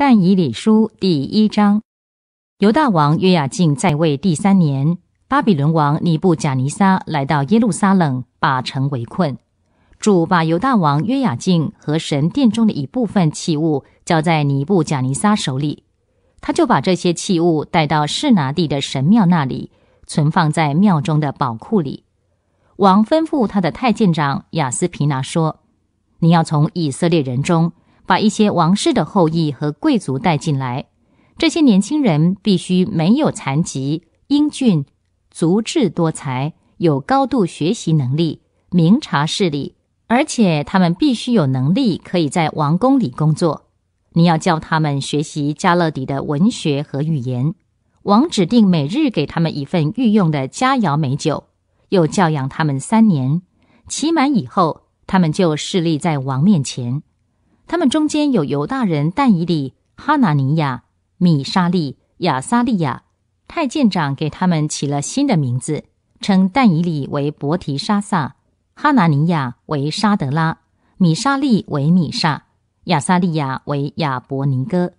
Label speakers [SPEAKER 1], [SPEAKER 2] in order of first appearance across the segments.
[SPEAKER 1] 但以理书第一章，犹大王约雅敬在位第三年，巴比伦王尼布贾尼撒来到耶路撒冷，把城围困。主把犹大王约雅敬和神殿中的一部分器物交在尼布贾尼撒手里，他就把这些器物带到士拿地的神庙那里，存放在庙中的宝库里。王吩咐他的太监长亚斯皮拿说：“你要从以色列人中。”把一些王室的后裔和贵族带进来，这些年轻人必须没有残疾、英俊、足智多才、有高度学习能力、明察事理，而且他们必须有能力可以在王宫里工作。你要教他们学习加勒底的文学和语言。王指定每日给他们一份御用的佳肴美酒，又教养他们三年，期满以后，他们就侍立在王面前。他们中间有犹大人但以里、哈拿尼亚、米沙利、亚撒利亚。太监长给他们起了新的名字，称但以里为伯提沙撒，哈拿尼亚为沙德拉，米沙利为米沙，亚撒利亚为亚伯尼哥。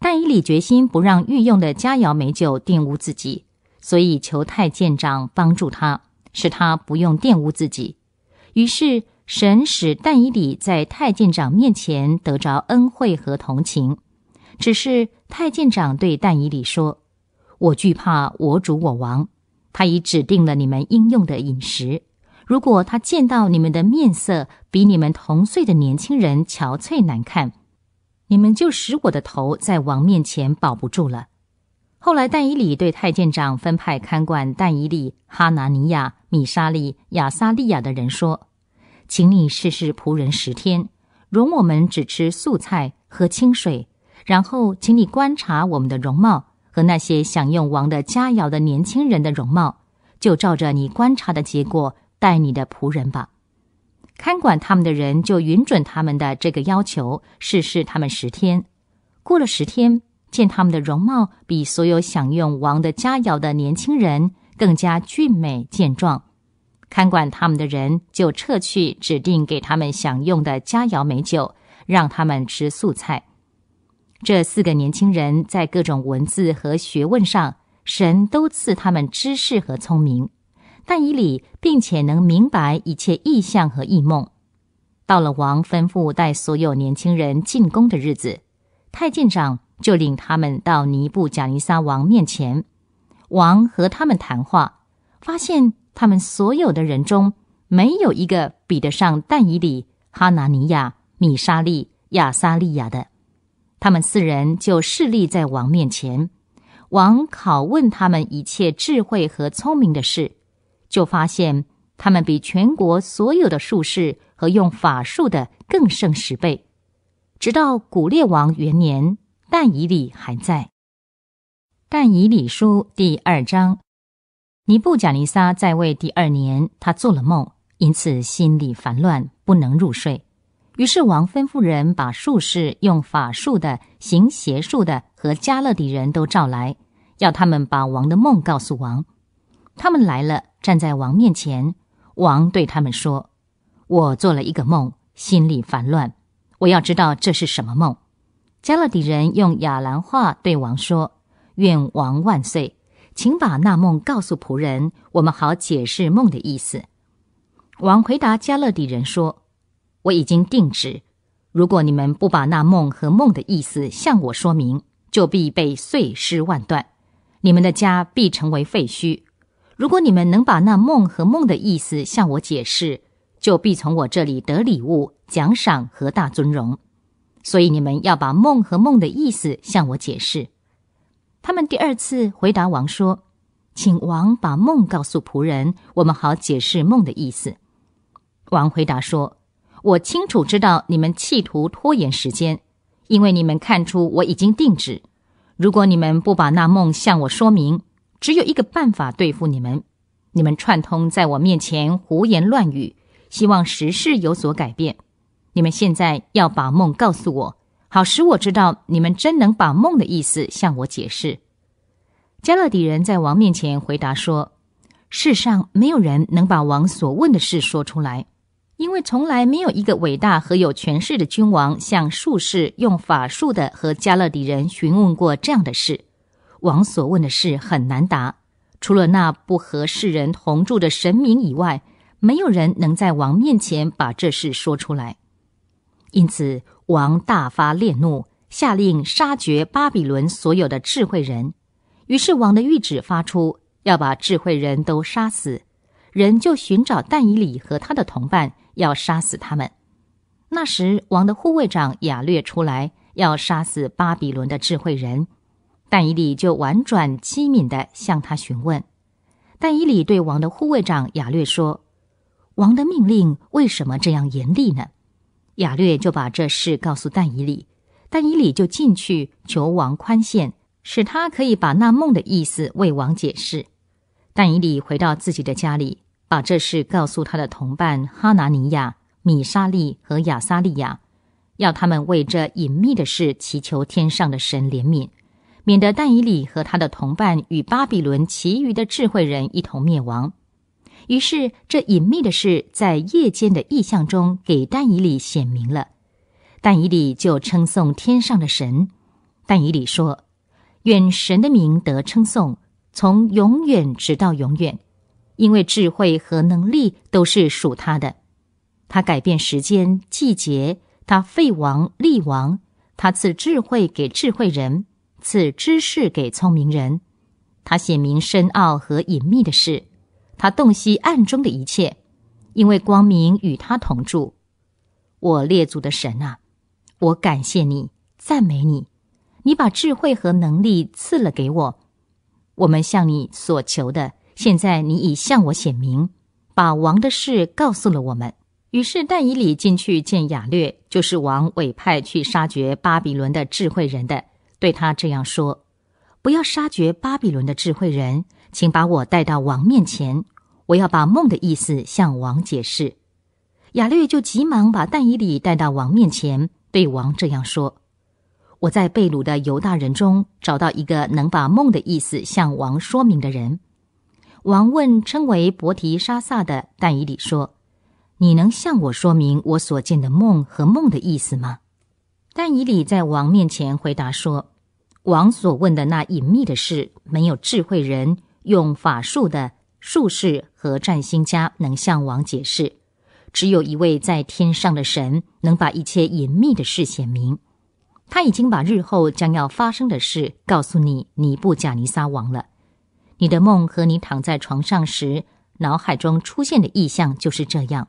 [SPEAKER 1] 但以里决心不让御用的佳肴美酒玷污自己，所以求太监长帮助他，使他不用玷污自己。于是。神使但以理在太监长面前得着恩惠和同情，只是太监长对但以理说：“我惧怕我主我王，他已指定了你们应用的饮食。如果他见到你们的面色比你们同岁的年轻人憔悴难看，你们就使我的头在王面前保不住了。”后来，但以礼对太监长分派看管但以理、哈拿尼亚、米沙利亚、撒利亚的人说。请你试试仆人十天，容我们只吃素菜喝清水，然后请你观察我们的容貌和那些享用王的佳肴的年轻人的容貌，就照着你观察的结果带你的仆人吧。看管他们的人就允准他们的这个要求，试试他们十天。过了十天，见他们的容貌比所有享用王的佳肴的年轻人更加俊美健壮。看管他们的人就撤去指定给他们享用的佳肴美酒，让他们吃素菜。这四个年轻人在各种文字和学问上，神都赐他们知识和聪明，但以理并且能明白一切异象和异梦。到了王吩咐带所有年轻人进宫的日子，太监长就领他们到尼布贾尼撒王面前。王和他们谈话，发现。他们所有的人中，没有一个比得上但以里、哈拿尼亚、米沙利亚、撒利亚的。他们四人就侍立在王面前，王拷问他们一切智慧和聪明的事，就发现他们比全国所有的术士和用法术的更胜十倍。直到古列王元年，但以里还在。但以理书第二章。尼布贾尼撒在位第二年，他做了梦，因此心里烦乱，不能入睡。于是王吩咐人把术士、用法术的、行邪术的和加勒底人都召来，要他们把王的梦告诉王。他们来了，站在王面前。王对他们说：“我做了一个梦，心里烦乱，我要知道这是什么梦。”加勒底人用亚兰话对王说：“愿王万岁。”请把那梦告诉仆人，我们好解释梦的意思。王回答加勒底人说：“我已经定旨，如果你们不把那梦和梦的意思向我说明，就必被碎尸万段，你们的家必成为废墟。如果你们能把那梦和梦的意思向我解释，就必从我这里得礼物、奖赏和大尊荣。所以你们要把梦和梦的意思向我解释。”他们第二次回答王说：“请王把梦告诉仆人，我们好解释梦的意思。”王回答说：“我清楚知道你们企图拖延时间，因为你们看出我已经定旨。如果你们不把那梦向我说明，只有一个办法对付你们：你们串通在我面前胡言乱语，希望时势有所改变。你们现在要把梦告诉我。”好使我知道你们真能把梦的意思向我解释。加勒底人在王面前回答说：“世上没有人能把王所问的事说出来，因为从来没有一个伟大和有权势的君王向术士、用法术的和加勒底人询问过这样的事。王所问的事很难答，除了那不和世人同住的神明以外，没有人能在王面前把这事说出来。因此。”王大发烈怒，下令杀绝巴比伦所有的智慧人。于是王的谕旨发出，要把智慧人都杀死。人就寻找但以里和他的同伴，要杀死他们。那时，王的护卫长亚略出来，要杀死巴比伦的智慧人。但以理就婉转机敏地向他询问。但以理对王的护卫长亚略说：“王的命令为什么这样严厉呢？”亚略就把这事告诉但以里，但以里就进去求王宽限，使他可以把那梦的意思为王解释。但以理回到自己的家里，把这事告诉他的同伴哈拿尼亚、米沙利和亚撒利亚，要他们为这隐秘的事祈求天上的神怜悯，免得但以里和他的同伴与巴比伦其余的智慧人一同灭亡。于是，这隐秘的事在夜间的意象中给但以理显明了。但以理就称颂天上的神。但以理说：“愿神的名得称颂，从永远直到永远，因为智慧和能力都是属他的。他改变时间、季节；他废王立王；他赐智慧给智慧人，赐知识给聪明人。他显明深奥和隐秘的事。”他洞悉暗中的一切，因为光明与他同住。我列祖的神啊，我感谢你，赞美你，你把智慧和能力赐了给我。我们向你所求的，现在你已向我显明，把王的事告诉了我们。于是但以理进去见雅略，就是王委派去杀绝巴比伦的智慧人的，对他这样说：“不要杀绝巴比伦的智慧人。”请把我带到王面前，我要把梦的意思向王解释。雅略就急忙把但以里带到王面前，对王这样说：“我在贝鲁的犹大人中找到一个能把梦的意思向王说明的人。”王问称为伯提沙撒的但以里说：“你能向我说明我所见的梦和梦的意思吗？”但以里在王面前回答说：“王所问的那隐秘的事，没有智慧人。”用法术的术士和占星家能向王解释，只有一位在天上的神能把一切隐秘的事显明。他已经把日后将要发生的事告诉你，尼布贾尼撒王了。你的梦和你躺在床上时脑海中出现的意象就是这样。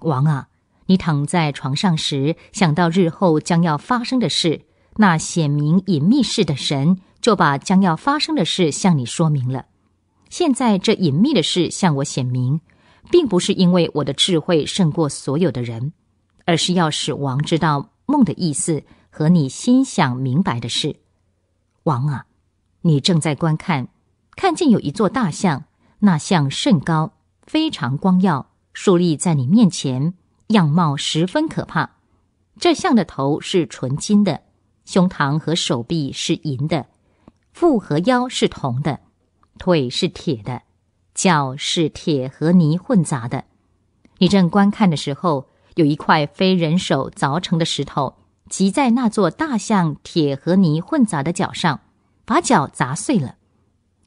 [SPEAKER 1] 王啊，你躺在床上时想到日后将要发生的事，那显明隐秘事的神。就把将要发生的事向你说明了。现在这隐秘的事向我显明，并不是因为我的智慧胜过所有的人，而是要使王知道梦的意思和你心想明白的事。王啊，你正在观看，看见有一座大象，那象甚高，非常光耀，竖立在你面前，样貌十分可怕。这象的头是纯金的，胸膛和手臂是银的。腹和腰是铜的，腿是铁的，脚是铁和泥混杂的。你正观看的时候，有一块非人手凿成的石头，击在那座大象铁和泥混杂的脚上，把脚砸碎了。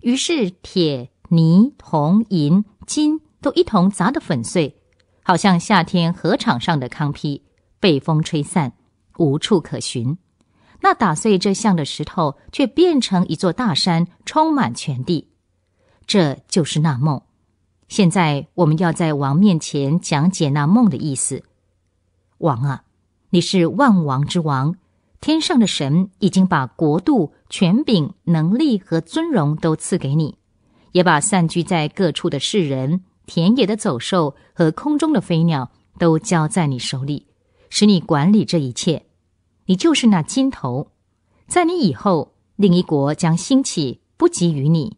[SPEAKER 1] 于是铁、泥、铜、银、金都一同砸得粉碎，好像夏天河场上的糠坯被风吹散，无处可寻。那打碎这象的石头，却变成一座大山，充满全地。这就是那梦。现在我们要在王面前讲解那梦的意思。王啊，你是万王之王，天上的神已经把国度、权柄、能力和尊荣都赐给你，也把散居在各处的世人、田野的走兽和空中的飞鸟都交在你手里，使你管理这一切。你就是那金头，在你以后，另一国将兴起，不及于你；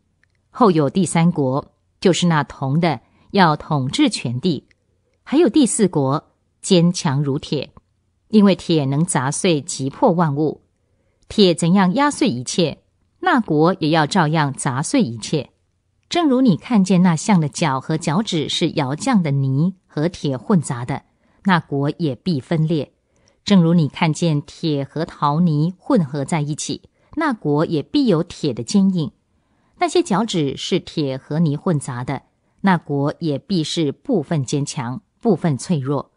[SPEAKER 1] 后有第三国，就是那铜的，要统治全地；还有第四国，坚强如铁，因为铁能砸碎、击破万物。铁怎样压碎一切，那国也要照样砸碎一切。正如你看见那象的脚和脚趾是窑匠的泥和铁混杂的，那国也必分裂。正如你看见铁和陶泥混合在一起，那国也必有铁的坚硬；那些脚趾是铁和泥混杂的，那国也必是部分坚强、部分脆弱。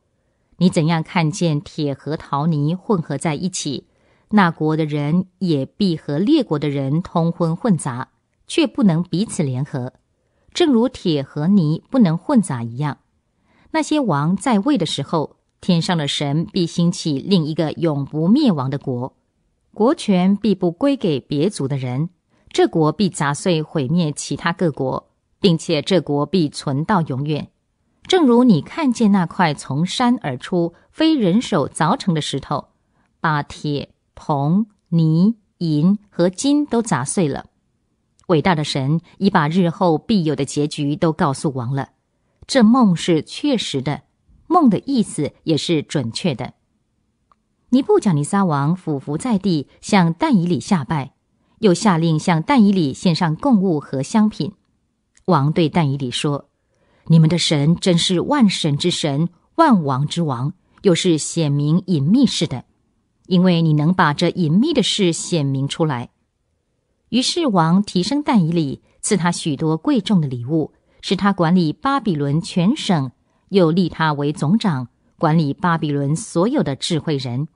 [SPEAKER 1] 你怎样看见铁和陶泥混合在一起，那国的人也必和列国的人通婚混杂，却不能彼此联合，正如铁和泥不能混杂一样。那些王在位的时候。天上的神必兴起另一个永不灭亡的国，国权必不归给别族的人。这国必砸碎毁灭其他各国，并且这国必存到永远。正如你看见那块从山而出、非人手凿成的石头，把铁、铜、泥、银和金都砸碎了。伟大的神已把日后必有的结局都告诉王了，这梦是确实的。梦的意思也是准确的。尼布甲尼撒王俯伏在地，向但以里下拜，又下令向但以里献上贡物和香品。王对但以里说：“你们的神真是万神之神，万王之王，又是显明隐秘式的，因为你能把这隐秘的事显明出来。”于是王提升但以里，赐他许多贵重的礼物，使他管理巴比伦全省。又立他为总长，管理巴比伦所有的智慧人。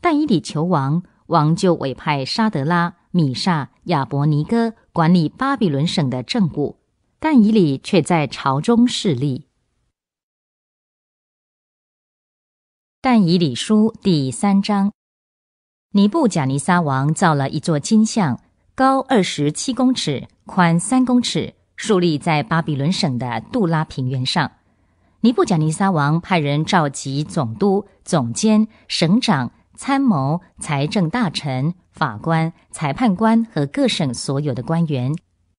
[SPEAKER 1] 但以理求王，王就委派沙德拉、米沙、亚伯尼哥管理巴比
[SPEAKER 2] 伦省的政务。但以理却在朝中势力。但以理书第三章，尼布贾尼撒王造了一座金像，高二十七公尺，
[SPEAKER 1] 宽三公尺，竖立在巴比伦省的杜拉平原上。尼布甲尼撒王派人召集总督、总监、省长、参谋、财政大臣、法官、裁判官和各省所有的官员，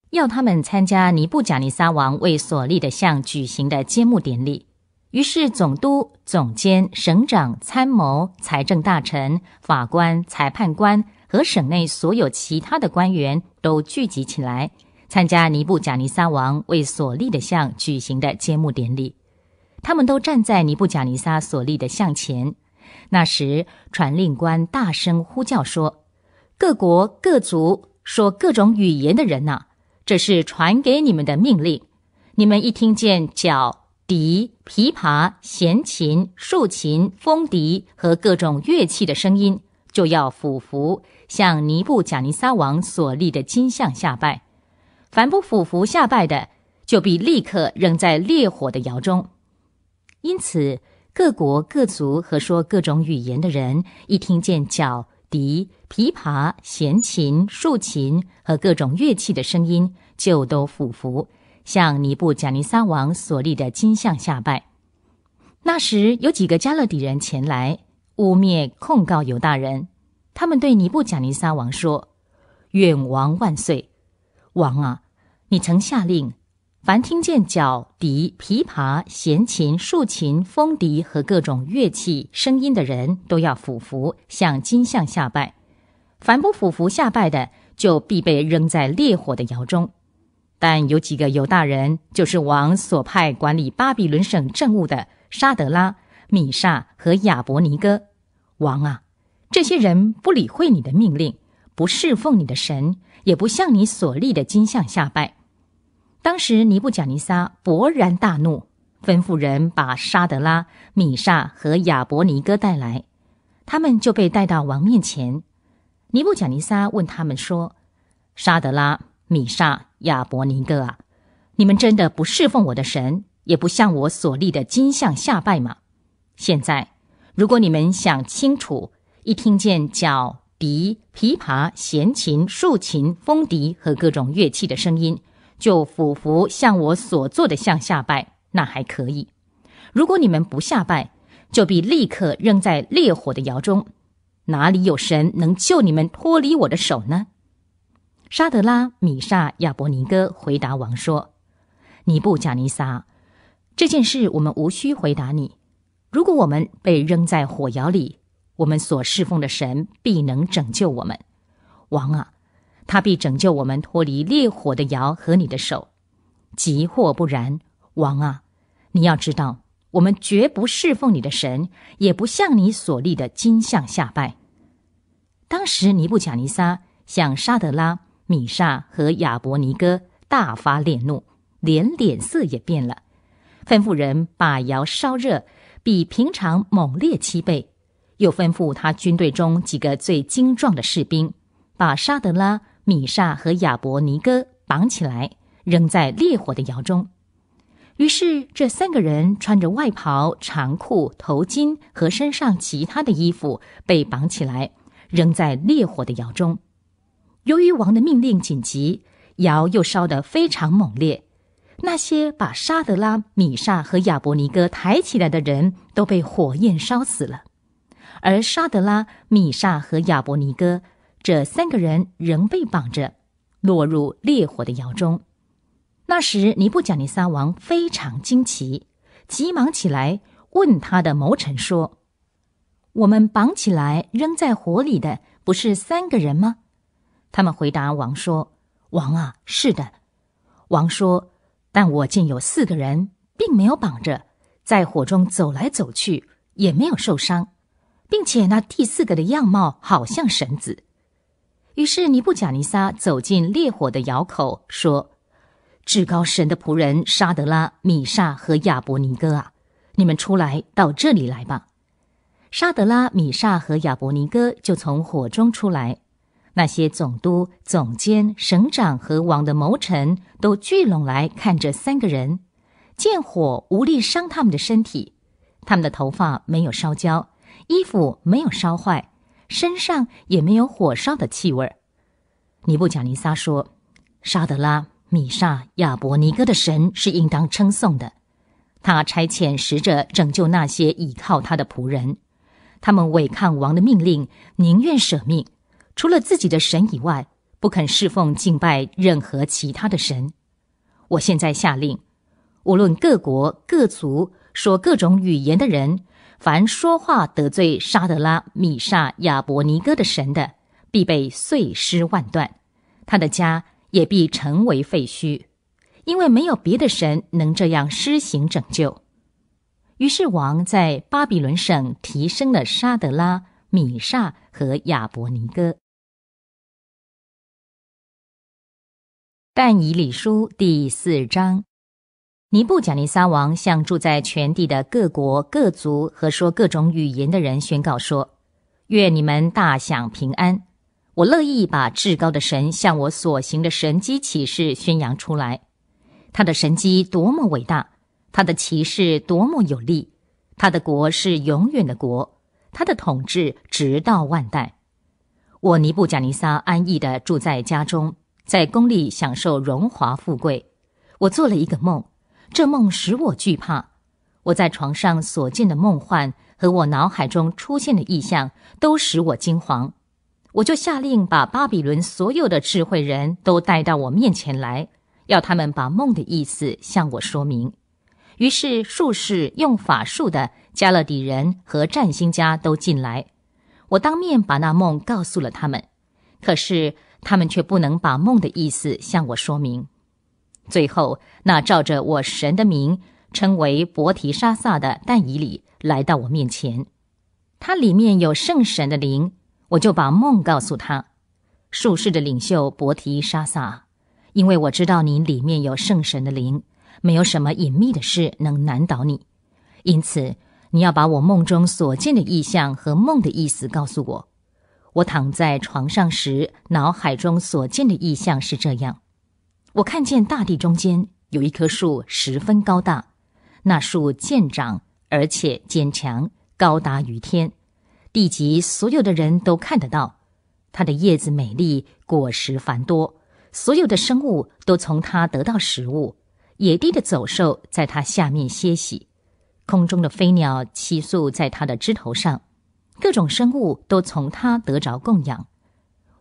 [SPEAKER 1] 要他们参加尼布甲尼撒王为所立的像举行的揭幕典礼。于是，总督、总监、省长、参谋、财政大臣、法官、裁判官和省内所有其他的官员都聚集起来，参加尼布甲尼撒王为所立的像举行的揭幕典礼。他们都站在尼布甲尼撒所立的像前。那时，传令官大声呼叫说：“各国各族说各种语言的人呐，这是传给你们的命令。你们一听见角笛、琵琶、弦琴、竖琴、风笛和各种乐器的声音，就要俯伏向尼布甲尼撒王所立的金像下拜。凡不俯伏下拜的，就必立刻扔在烈火的窑中。”因此，各国各族和说各种语言的人，一听见角笛、琵琶、弦琴、竖琴和各种乐器的声音，就都俯伏向尼布贾尼撒王所立的金像下拜。那时，有几个加勒底人前来污蔑控告犹大人，他们对尼布贾尼撒王说：“愿王万岁！王啊，你曾下令。”凡听见角笛、琵琶、弦琴、竖琴、风笛和各种乐器声音的人，都要俯伏向金像下拜。凡不俯伏下拜的，就必被扔在烈火的窑中。但有几个犹大人，就是王所派管理巴比伦省政务的沙德拉、米煞和亚伯尼哥，王啊，这些人不理会你的命令，不侍奉你的神，也不向你所立的金像下拜。当时尼布甲尼撒勃然大怒，吩咐人把沙德拉、米煞和亚伯尼哥带来。他们就被带到王面前。尼布甲尼撒问他们说：“沙德拉、米煞、亚伯尼哥啊，你们真的不侍奉我的神，也不向我所立的金像下拜吗？现在，如果你们想清楚，一听见角、笛、琵琶、弦琴、竖琴、风笛和各种乐器的声音，就俯伏向我所做的像下拜，那还可以；如果你们不下拜，就必立刻扔在烈火的窑中。哪里有神能救你们脱离我的手呢？沙德拉米沙亚伯尼哥回答王说：“尼布贾尼撒，这件事我们无需回答你。如果我们被扔在火窑里，我们所侍奉的神必能拯救我们，王啊。”他必拯救我们脱离烈火的窑和你的手，即或不然，王啊，你要知道，我们绝不侍奉你的神，也不向你所立的金像下拜。当时尼布甲尼撒向沙德拉、米沙和亚伯尼哥大发脸怒，连脸色也变了，吩咐人把窑烧热，比平常猛烈七倍，又吩咐他军队中几个最精壮的士兵把沙德拉。米莎和亚伯尼哥绑起来，扔在烈火的窑中。于是，这三个人穿着外袍、长裤、头巾和身上其他的衣服被绑起来，扔在烈火的窑中。由于王的命令紧急，窑又烧得非常猛烈，那些把沙德拉、米莎和亚伯尼哥抬起来的人都被火焰烧死了，而沙德拉、米莎和亚伯尼哥。这三个人仍被绑着，落入烈火的窑中。那时，尼布甲尼撒王非常惊奇，急忙起来问他的谋臣说：“我们绑起来扔在火里的不是三个人吗？”他们回答王说：“王啊，是的。”王说：“但我见有四个人，并没有绑着，在火中走来走去，也没有受伤，并且那第四个的样貌好像神子。”于是，尼布甲尼撒走进烈火的窑口，说：“至高神的仆人沙德拉、米煞和亚伯尼哥啊，你们出来到这里来吧。”沙德拉、米煞和亚伯尼哥就从火中出来。那些总督、总监、省长和王的谋臣都聚拢来看这三个人，见火无力伤他们的身体，他们的头发没有烧焦，衣服没有烧坏。身上也没有火烧的气味儿，尼布贾尼撒说：“沙德拉、米沙、亚伯尼哥的神是应当称颂的。他差遣使者拯救那些倚靠他的仆人，他们违抗王的命令，宁愿舍命，除了自己的神以外，不肯侍奉敬拜任何其他的神。我现在下令，无论各国各族说各种语言的人。”凡说话得罪沙德拉、米煞、亚伯尼哥的神的，必被碎尸万段，他的家也必成为废墟，因为没有别的神能这样施行拯救。于
[SPEAKER 2] 是王在巴比伦省提升了沙德拉、米煞和亚伯尼哥。但以理书第四章。尼布甲尼撒王向住在全地的各
[SPEAKER 1] 国各族和说各种语言的人宣告说：“愿你们大享平安！我乐意把至高的神向我所行的神迹启示宣扬出来。他的神迹多么伟大，他的启示多么有力，他的国是永远的国，他的统治直到万代。我尼布甲尼撒安逸地住在家中，在宫里享受荣华富贵。我做了一个梦。”这梦使我惧怕，我在床上所见的梦幻和我脑海中出现的意象都使我惊惶。我就下令把巴比伦所有的智慧人都带到我面前来，要他们把梦的意思向我说明。于是术士、用法术的加勒底人和占星家都进来，我当面把那梦告诉了他们，可是他们却不能把梦的意思向我说明。最后，那照着我神的名称为伯提沙撒的但以里来到我面前，他里面有圣神的灵，我就把梦告诉他。术士的领袖伯提沙撒，因为我知道你里面有圣神的灵，没有什么隐秘的事能难倒你，因此你要把我梦中所见的意象和梦的意思告诉我。我躺在床上时，脑海中所见的意象是这样。我看见大地中间有一棵树，十分高大。那树健长而且坚强，高达于天地级，所有的人都看得到。它的叶子美丽，果实繁多，所有的生物都从它得到食物。野地的走兽在它下面歇息，空中的飞鸟栖宿在它的枝头上，各种生物都从它得着供养。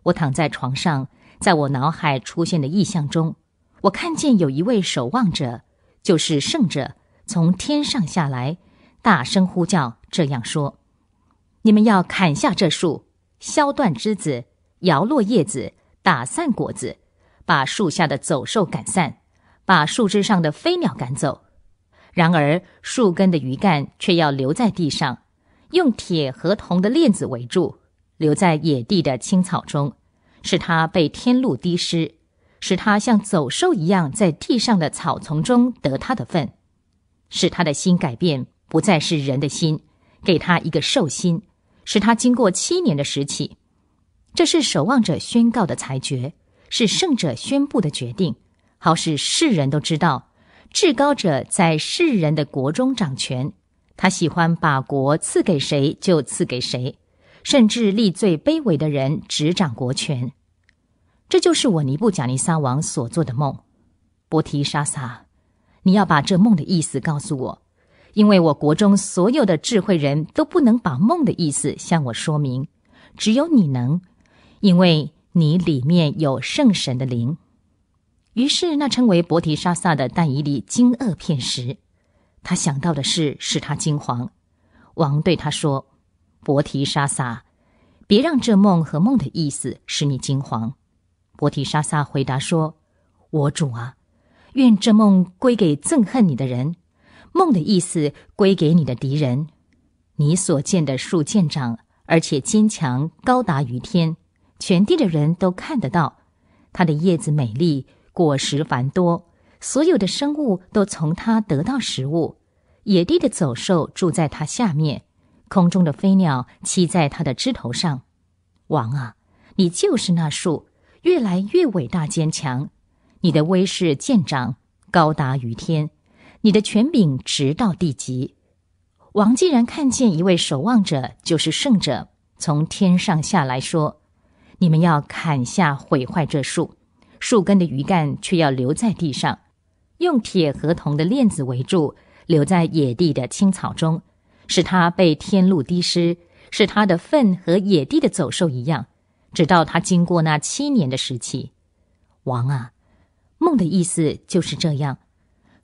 [SPEAKER 1] 我躺在床上，在我脑海出现的意象中。我看见有一位守望者，就是圣者，从天上下来，大声呼叫，这样说：“你们要砍下这树，削断枝子，摇落叶子，打散果子，把树下的走兽赶散，把树枝上的飞鸟赶走。然而树根的余干却要留在地上，用铁和铜的链子围住，留在野地的青草中，使它被天露滴湿。”使他像走兽一样在地上的草丛中得他的份，使他的心改变，不再是人的心，给他一个兽心，使他经过七年的时期。这是守望者宣告的裁决，是圣者宣布的决定，好使世人都知道，至高者在世人的国中掌权，他喜欢把国赐给谁就赐给谁，甚至立最卑微的人执掌国权。这就是我尼布贾尼撒王所做的梦，伯提沙撒，你要把这梦的意思告诉我，因为我国中所有的智慧人都不能把梦的意思向我说明，只有你能，因为你里面有圣神的灵。于是那称为伯提沙撒的但以里惊愕片时，他想到的事使他惊惶。王对他说：“伯提沙撒，别让这梦和梦的意思使你惊惶。”活体沙萨回答说：“我主啊，愿这梦归给憎恨你的人，梦的意思归给你的敌人。你所见的树见长，而且坚强，高达于天，全地的人都看得到。它的叶子美丽，果实繁多，所有的生物都从它得到食物。野地的走兽住在它下面，空中的飞鸟栖在它的枝头上。王啊，你就是那树。”越来越伟大坚强，你的威势渐长，高达于天，你的权柄直到地极。王既然看见一位守望者，就是圣者，从天上下来说，你们要砍下毁坏这树，树根的余干却要留在地上，用铁和铜的链子围住，留在野地的青草中，使它被天露滴湿，使它的粪和野地的走兽一样。直到他经过那七年的时期，王啊，梦的意思就是这样。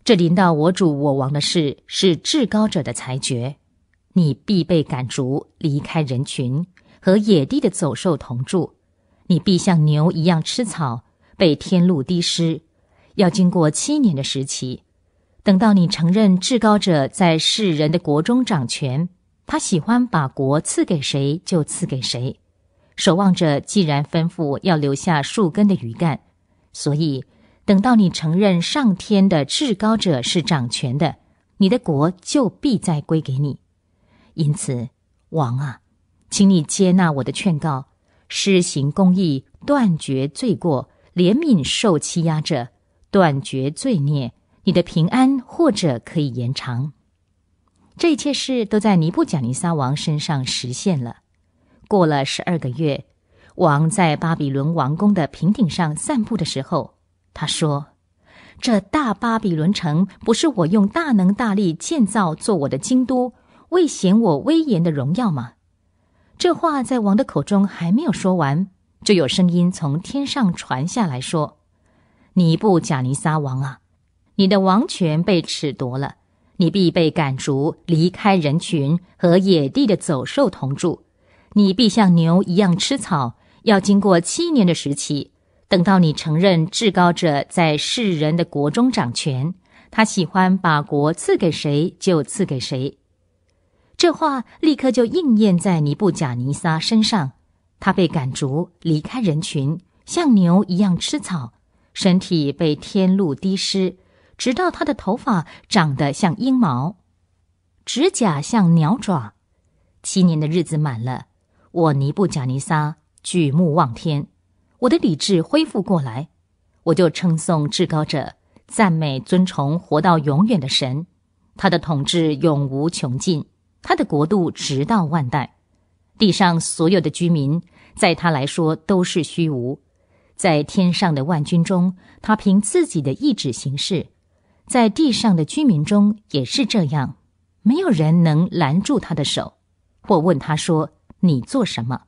[SPEAKER 1] 这临到我主我王的事是至高者的裁决，你必被赶逐，离开人群，和野地的走兽同住。你必像牛一样吃草，被天露滴湿。要经过七年的时期，等到你承认至高者在世人的国中掌权，他喜欢把国赐给谁就赐给谁。守望者既然吩咐要留下树根的余干，所以等到你承认上天的至高者是掌权的，你的国就必再归给你。因此，王啊，请你接纳我的劝告，施行公义，断绝罪过，怜悯受欺压者，断绝罪孽，你的平安或者可以延长。这一切事都在尼布甲尼撒王身上实现了。过了十二个月，王在巴比伦王宫的平顶上散步的时候，他说：“这大巴比伦城不是我用大能大力建造做我的京都，为显我威严的荣耀吗？”这话在王的口中还没有说完，就有声音从天上传下来说：“尼布贾尼撒王啊，你的王权被褫夺了，你必被赶逐，离开人群和野地的走兽同住。”你必像牛一样吃草，要经过七年的时期。等到你承认至高者在世人的国中掌权，他喜欢把国赐给谁就赐给谁。这话立刻就应验在尼布贾尼撒身上，他被赶逐离开人群，像牛一样吃草，身体被天露滴湿，直到他的头发长得像鹰毛，指甲像鸟爪。七年的日子满了。我尼布贾尼撒举目望天，我的理智恢复过来，我就称颂至高者，赞美尊崇活到永远的神，他的统治永无穷尽，他的国度直到万代，地上所有的居民在他来说都是虚无，在天上的万军中，他凭自己的意志行事，在地上的居民中也是这样，没有人能拦住他的手。我问他说。你做什么？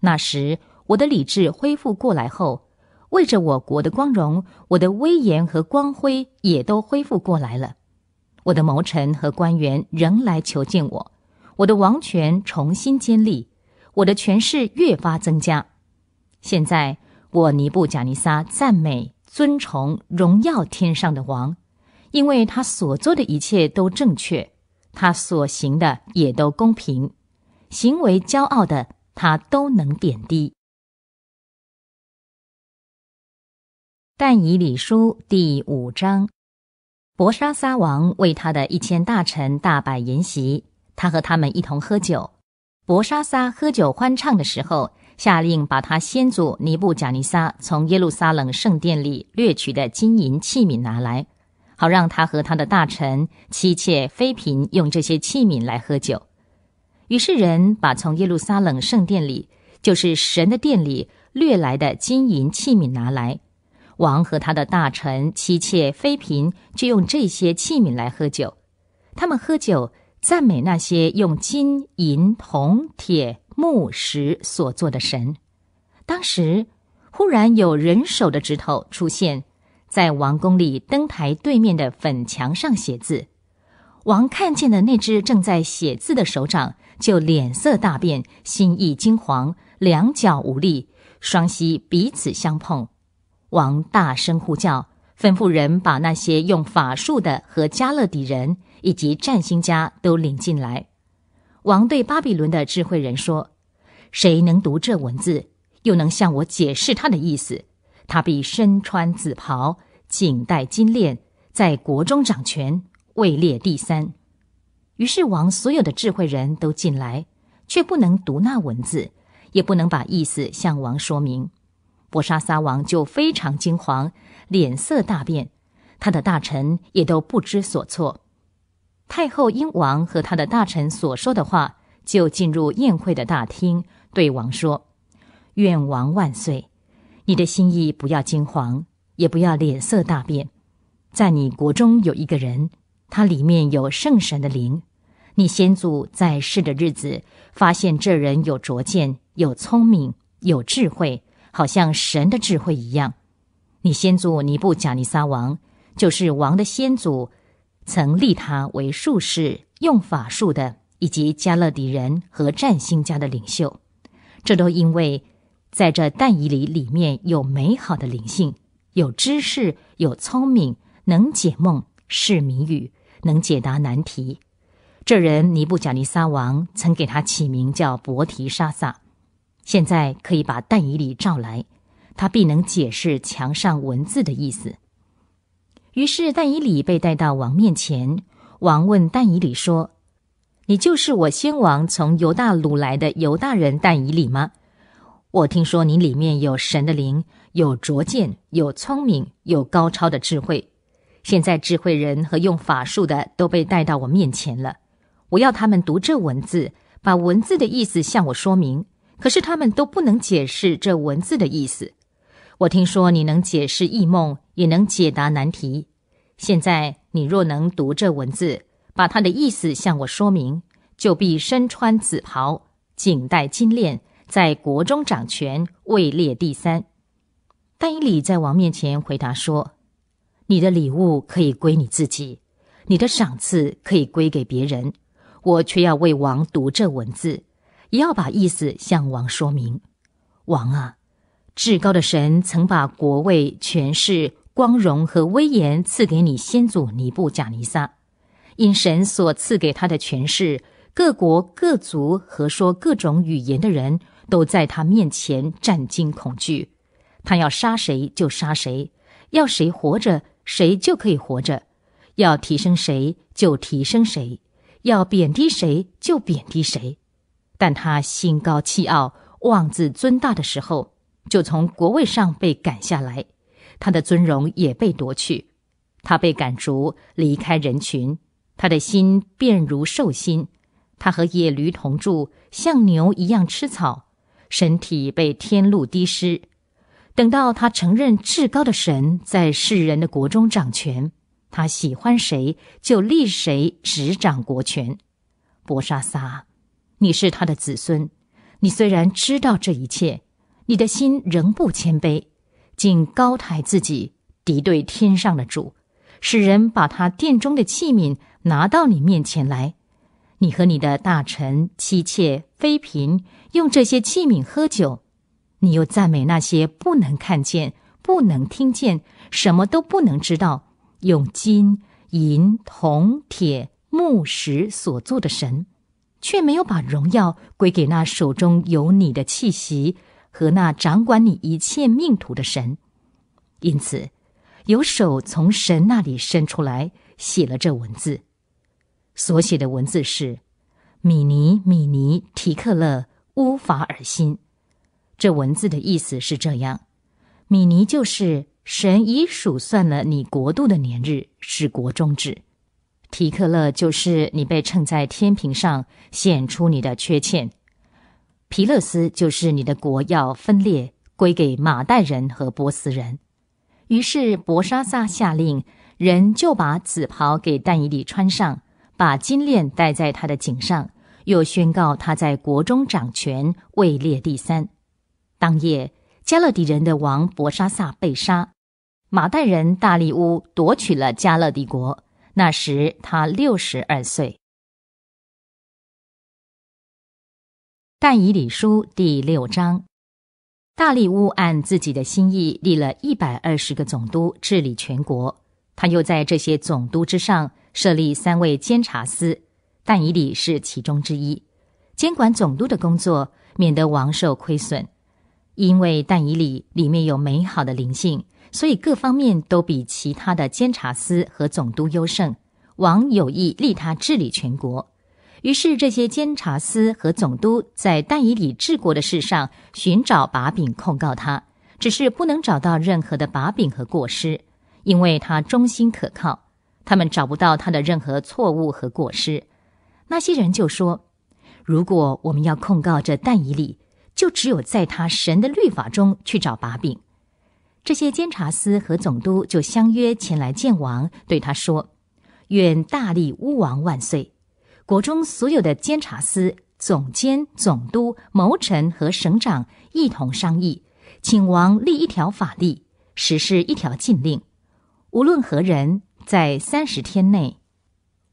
[SPEAKER 1] 那时我的理智恢复过来后，为着我国的光荣、我的威严和光辉也都恢复过来了。我的谋臣和官员仍来求见我，我的王权重新建立，我的权势越发增加。现在我尼布贾尼撒赞美、尊崇、荣耀天上的王，因为他所做的一切都正确，他
[SPEAKER 2] 所行的也都公平。行为骄傲的他都能贬低。但以理书第五章，博沙撒王为他的一千大臣大摆筵
[SPEAKER 1] 席，他和他们一同喝酒。博沙撒喝酒欢畅的时候，下令把他先祖尼布贾尼撒从耶路撒冷圣殿里掠取的金银器皿拿来，好让他和他的大臣、妻妾、妃嫔用这些器皿来喝酒。于是，人把从耶路撒冷圣殿里，就是神的殿里掠来的金银器皿拿来，王和他的大臣、妻妾、妃嫔就用这些器皿来喝酒。他们喝酒，赞美那些用金银铜铁木石所做的神。当时，忽然有人手的指头出现在王宫里灯台对面的粉墙上写字。王看见了那只正在写字的手掌。就脸色大变，心意惊惶，两脚无力，双膝彼此相碰。王大声呼叫，吩咐人把那些用法术的和加勒底人以及占星家都领进来。王对巴比伦的智慧人说：“谁能读这文字，又能向我解释他的意思？他必身穿紫袍，颈戴金链，在国中掌权，位列第三。”于是王所有的智慧人都进来，却不能读那文字，也不能把意思向王说明。博沙沙王就非常惊惶，脸色大变，他的大臣也都不知所措。太后因王和他的大臣所说的话，就进入宴会的大厅，对王说：“愿王万岁！你的心意不要惊惶，也不要脸色大变。在你国中有一个人。”它里面有圣神的灵。你先祖在世的日子，发现这人有拙见、有聪明、有智慧，好像神的智慧一样。你先祖尼布贾尼撒王，就是王的先祖，曾立他为术士、用法术的，以及加勒底人和占星家的领袖。这都因为在这弹衣里里面有美好的灵性，有知识、有聪明，能解梦，是谜语。能解答难题，这人尼布甲尼撒王曾给他起名叫伯提沙撒，现在可以把但以理召来，他必能解释墙上文字的意思。于是但以理被带到王面前，王问但以理说：“你就是我先王从犹大掳来的犹大人但以理吗？我听说你里面有神的灵，有卓见，有聪明，有高超的智慧。”现在智慧人和用法术的都被带到我面前了，我要他们读这文字，把文字的意思向我说明。可是他们都不能解释这文字的意思。我听说你能解释异梦，也能解答难题。现在你若能读这文字，把它的意思向我说明，就必身穿紫袍，颈戴金链，在国中掌权，位列第三。但伊里在王面前回答说。你的礼物可以归你自己，你的赏赐可以归给别人，我却要为王读这文字，也要把意思向王说明。王啊，至高的神曾把国位、权势、光荣和威严赐给你先祖尼布贾尼撒，因神所赐给他的权势，各国各族和说各种语言的人都在他面前战惊恐惧，他要杀谁就杀谁，要谁活着。谁就可以活着，要提升谁就提升谁，要贬低谁就贬低谁。但他心高气傲、妄自尊大的时候，就从国位上被赶下来，他的尊荣也被夺去，他被赶逐离开人群，他的心便如兽心，他和野驴同住，像牛一样吃草，身体被天露滴湿。等到他承认至高的神在世人的国中掌权，他喜欢谁就立谁执掌国权。博沙撒，你是他的子孙，你虽然知道这一切，你的心仍不谦卑，竟高抬自己，敌对天上的主，使人把他殿中的器皿拿到你面前来，你和你的大臣、妻妾、妃嫔用这些器皿喝酒。你又赞美那些不能看见、不能听见、什么都不能知道，用金、银、铜、铁、木、石所做的神，却没有把荣耀归给那手中有你的气息和那掌管你一切命途的神。因此，有手从神那里伸出来写了这文字。所写的文字是：“米尼米尼提克勒乌法尔辛。”这文字的意思是这样：米尼就是神已数算了你国度的年日，是国终止；提克勒就是你被称在天平上显出你的缺陷；皮勒斯就是你的国要分裂，归给马代人和波斯人。于是博沙萨下令人就把紫袍给但以利穿上，把金链戴在他的颈上，又宣告他在国中掌权，位列第三。当夜，加勒底人的王博沙萨被杀，马代人大力乌
[SPEAKER 2] 夺取了加勒底国。那时他六十二岁。但以理书第六章，大力乌按自己的心意立了一百二十个总督治理全
[SPEAKER 1] 国，他又在这些总督之上设立三位监察司，但以理是其中之一，监管总督的工作，免得王受亏损。因为但以里里面有美好的灵性，所以各方面都比其他的监察司和总督优胜。王有意立他治理全国，于是这些监察司和总督在但以里治国的事上寻找把柄控告他，只是不能找到任何的把柄和过失，因为他忠心可靠，他们找不到他的任何错误和过失。那些人就说：“如果我们要控告这但以里。”就只有在他神的律法中去找把柄，这些监察司和总督就相约前来见王，对他说：“愿大力乌王万岁！国中所有的监察司、总监、总督、谋臣和省长一同商议，请王立一条法例，实施一条禁令。无论何人在三十天内，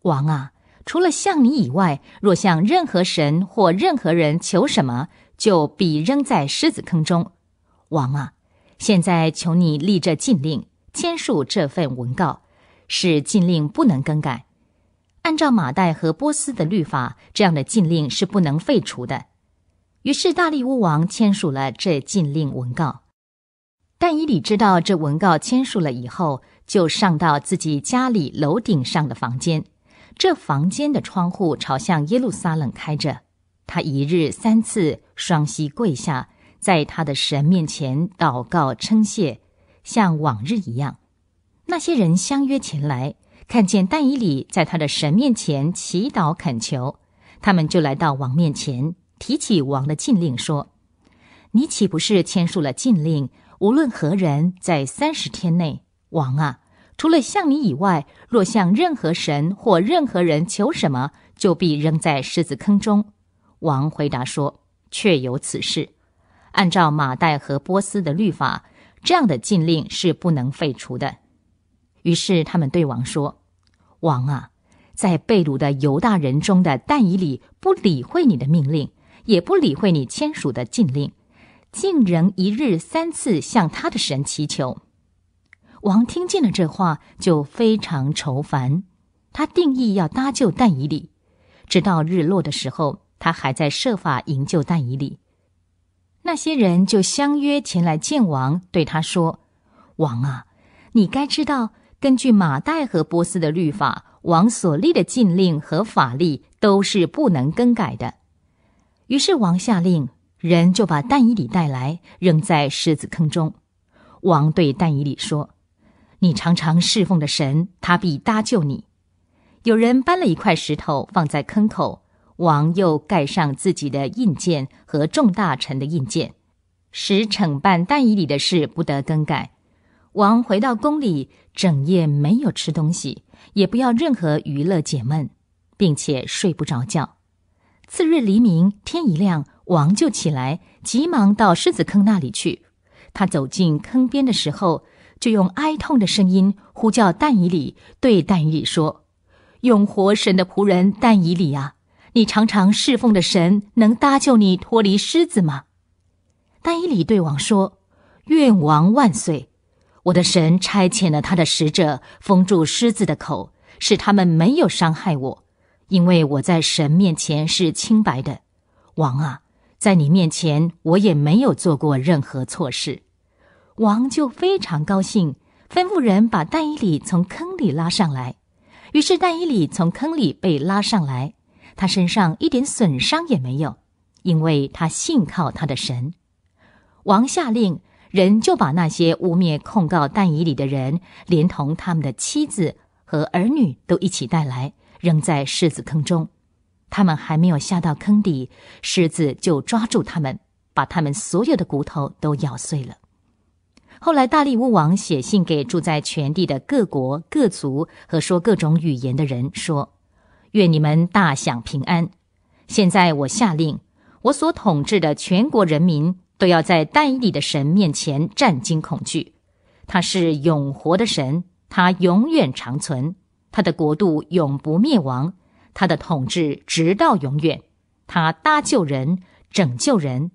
[SPEAKER 1] 王啊，除了向你以外，若向任何神或任何人求什么。”就比扔在狮子坑中，王啊！现在求你立这禁令，签署这份文告，使禁令不能更改。按照马代和波斯的律法，这样的禁令是不能废除的。于是，大力乌王签署了这禁令文告。但以理知道这文告签署了以后，就上到自己家里楼顶上的房间，这房间的窗户朝向耶路撒冷开着。他一日三次双膝跪下，在他的神面前祷告称谢，像往日一样。那些人相约前来，看见丹以里在他的神面前祈祷恳求，他们就来到王面前，提起王的禁令说：“你岂不是签署了禁令？无论何人在三十天内，王啊，除了向你以外，若向任何神或任何人求什么，就必扔在狮子坑中。”王回答说：“确有此事。按照马代和波斯的律法，这样的禁令是不能废除的。”于是他们对王说：“王啊，在贝鲁的犹大人中的但以里不理会你的命令，也不理会你签署的禁令，竟仍一日三次向他的神祈求。”王听见了这话，就非常愁烦，他定义要搭救但以理，直到日落的时候。他还在设法营救但以里，那些人就相约前来见王，对他说：“王啊，你该知道，根据马代和波斯的律法，王所立的禁令和法律都是不能更改的。”于是王下令人就把但以里带来，扔在狮子坑中。王对但以里说：“你常常侍奉的神，他必搭救你。”有人搬了一块石头放在坑口。王又盖上自己的印鉴和众大臣的印鉴，使惩办但以礼的事不得更改。王回到宫里，整夜没有吃东西，也不要任何娱乐解闷，并且睡不着觉。次日黎明天一亮，王就起来，急忙到狮子坑那里去。他走进坑边的时候，就用哀痛的声音呼叫但以礼，对但以礼说：“用活神的仆人但以礼啊！”你常常侍奉的神能搭救你脱离狮子吗？但以理对王说：“愿王万岁！我的神差遣了他的使者封住狮子的口，使他们没有伤害我，因为我在神面前是清白的。王啊，在你面前我也没有做过任何错事。”王就非常高兴，吩咐人把但以理从坑里拉上来。于是但以理从坑里被拉上来。他身上一点损伤也没有，因为他信靠他的神。王下令人就把那些污蔑控告但以里的人，连同他们的妻子和儿女都一起带来，扔在狮子坑中。他们还没有下到坑底，狮子就抓住他们，把他们所有的骨头都咬碎了。后来，大力乌王写信给住在全地的各国各族和说各种语言的人说。愿你们大享平安。现在我下令，我所统治的全国人民都要在但以理的神面前战惊恐惧。他是永活的神，他永远长存，他的国度永不灭亡，他的统治直到永远。他搭救人，拯救人，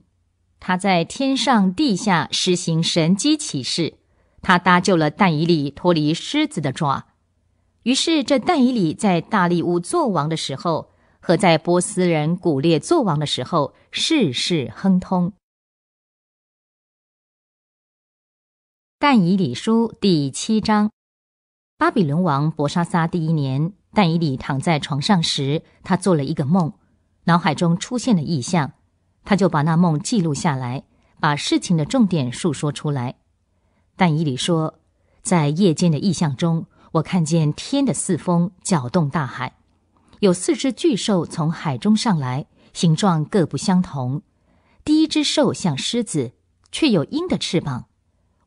[SPEAKER 1] 他在天上地下施行神机启示。他搭救了但以理脱离狮子的爪。于是，这但以理在大利乌作王的时候，和在
[SPEAKER 2] 波斯人古列作王的时候，事事亨通。但以理书第七章，巴比伦王伯沙撒第一年，但以理躺在床上时，他做了一个
[SPEAKER 1] 梦，脑海中出现了异象，他就把那梦记录下来，把事情的重点述说出来。但以理说，在夜间的异象中。我看见天的四风搅动大海，有四只巨兽从海中上来，形状各不相同。第一只兽像狮子，却有鹰的翅膀。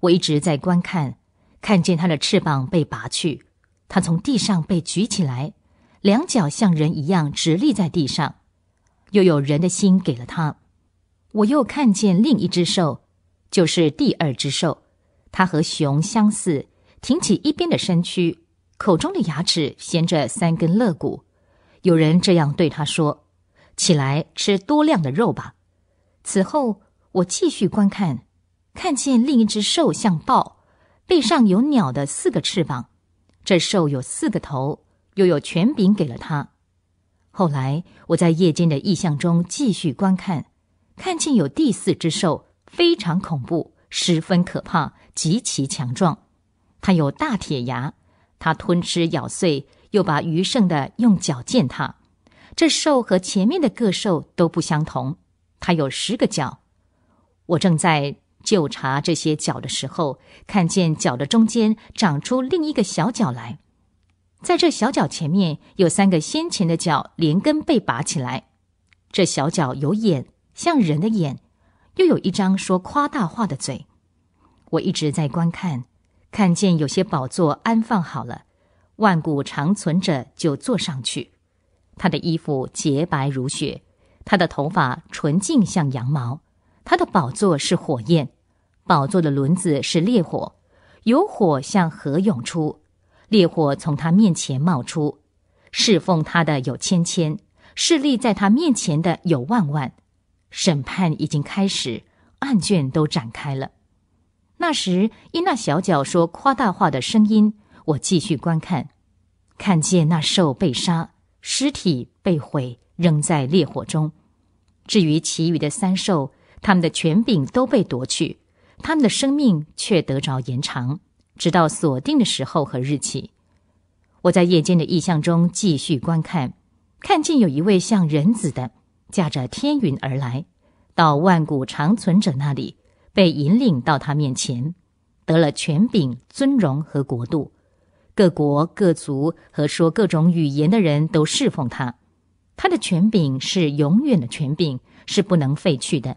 [SPEAKER 1] 我一直在观看，看见它的翅膀被拔去，它从地上被举起来，两脚像人一样直立在地上，又有人的心给了它。我又看见另一只兽，就是第二只兽，它和熊相似。挺起一边的身躯，口中的牙齿衔着三根肋骨。有人这样对他说：“起来吃多量的肉吧。”此后，我继续观看，看见另一只兽像豹，背上有鸟的四个翅膀。这兽有四个头，又有权柄给了他。后来，我在夜间的意象中继续观看，看见有第四只兽，非常恐怖，十分可怕，极其强壮。它有大铁牙，它吞吃、咬碎，又把余剩的用脚践踏。这兽和前面的各兽都不相同。它有十个脚。我正在就查这些脚的时候，看见脚的中间长出另一个小脚来。在这小脚前面有三个先前的脚连根被拔起来。这小脚有眼，像人的眼，又有一张说夸大话的嘴。我一直在观看。看见有些宝座安放好了，万古长存着，就坐上去。他的衣服洁白如雪，他的头发纯净像羊毛，他的宝座是火焰，宝座的轮子是烈火，有火向河涌出，烈火从他面前冒出。侍奉他的有千千，侍立在他面前的有万万。审判已经开始，案卷都展开了。那时，因那小脚说夸大话的声音，我继续观看，看见那兽被杀，尸体被毁，扔在烈火中。至于其余的三兽，他们的权柄都被夺去，他们的生命却得着延长，直到锁定的时候和日期。我在夜间的意象中继续观看，看见有一位像人子的，驾着天云而来，到万古长存者那里。被引领到他面前，得了权柄、尊荣和国度，各国各族和说各种语言的人都侍奉他。他的权柄是永远的权柄，是不能废去的；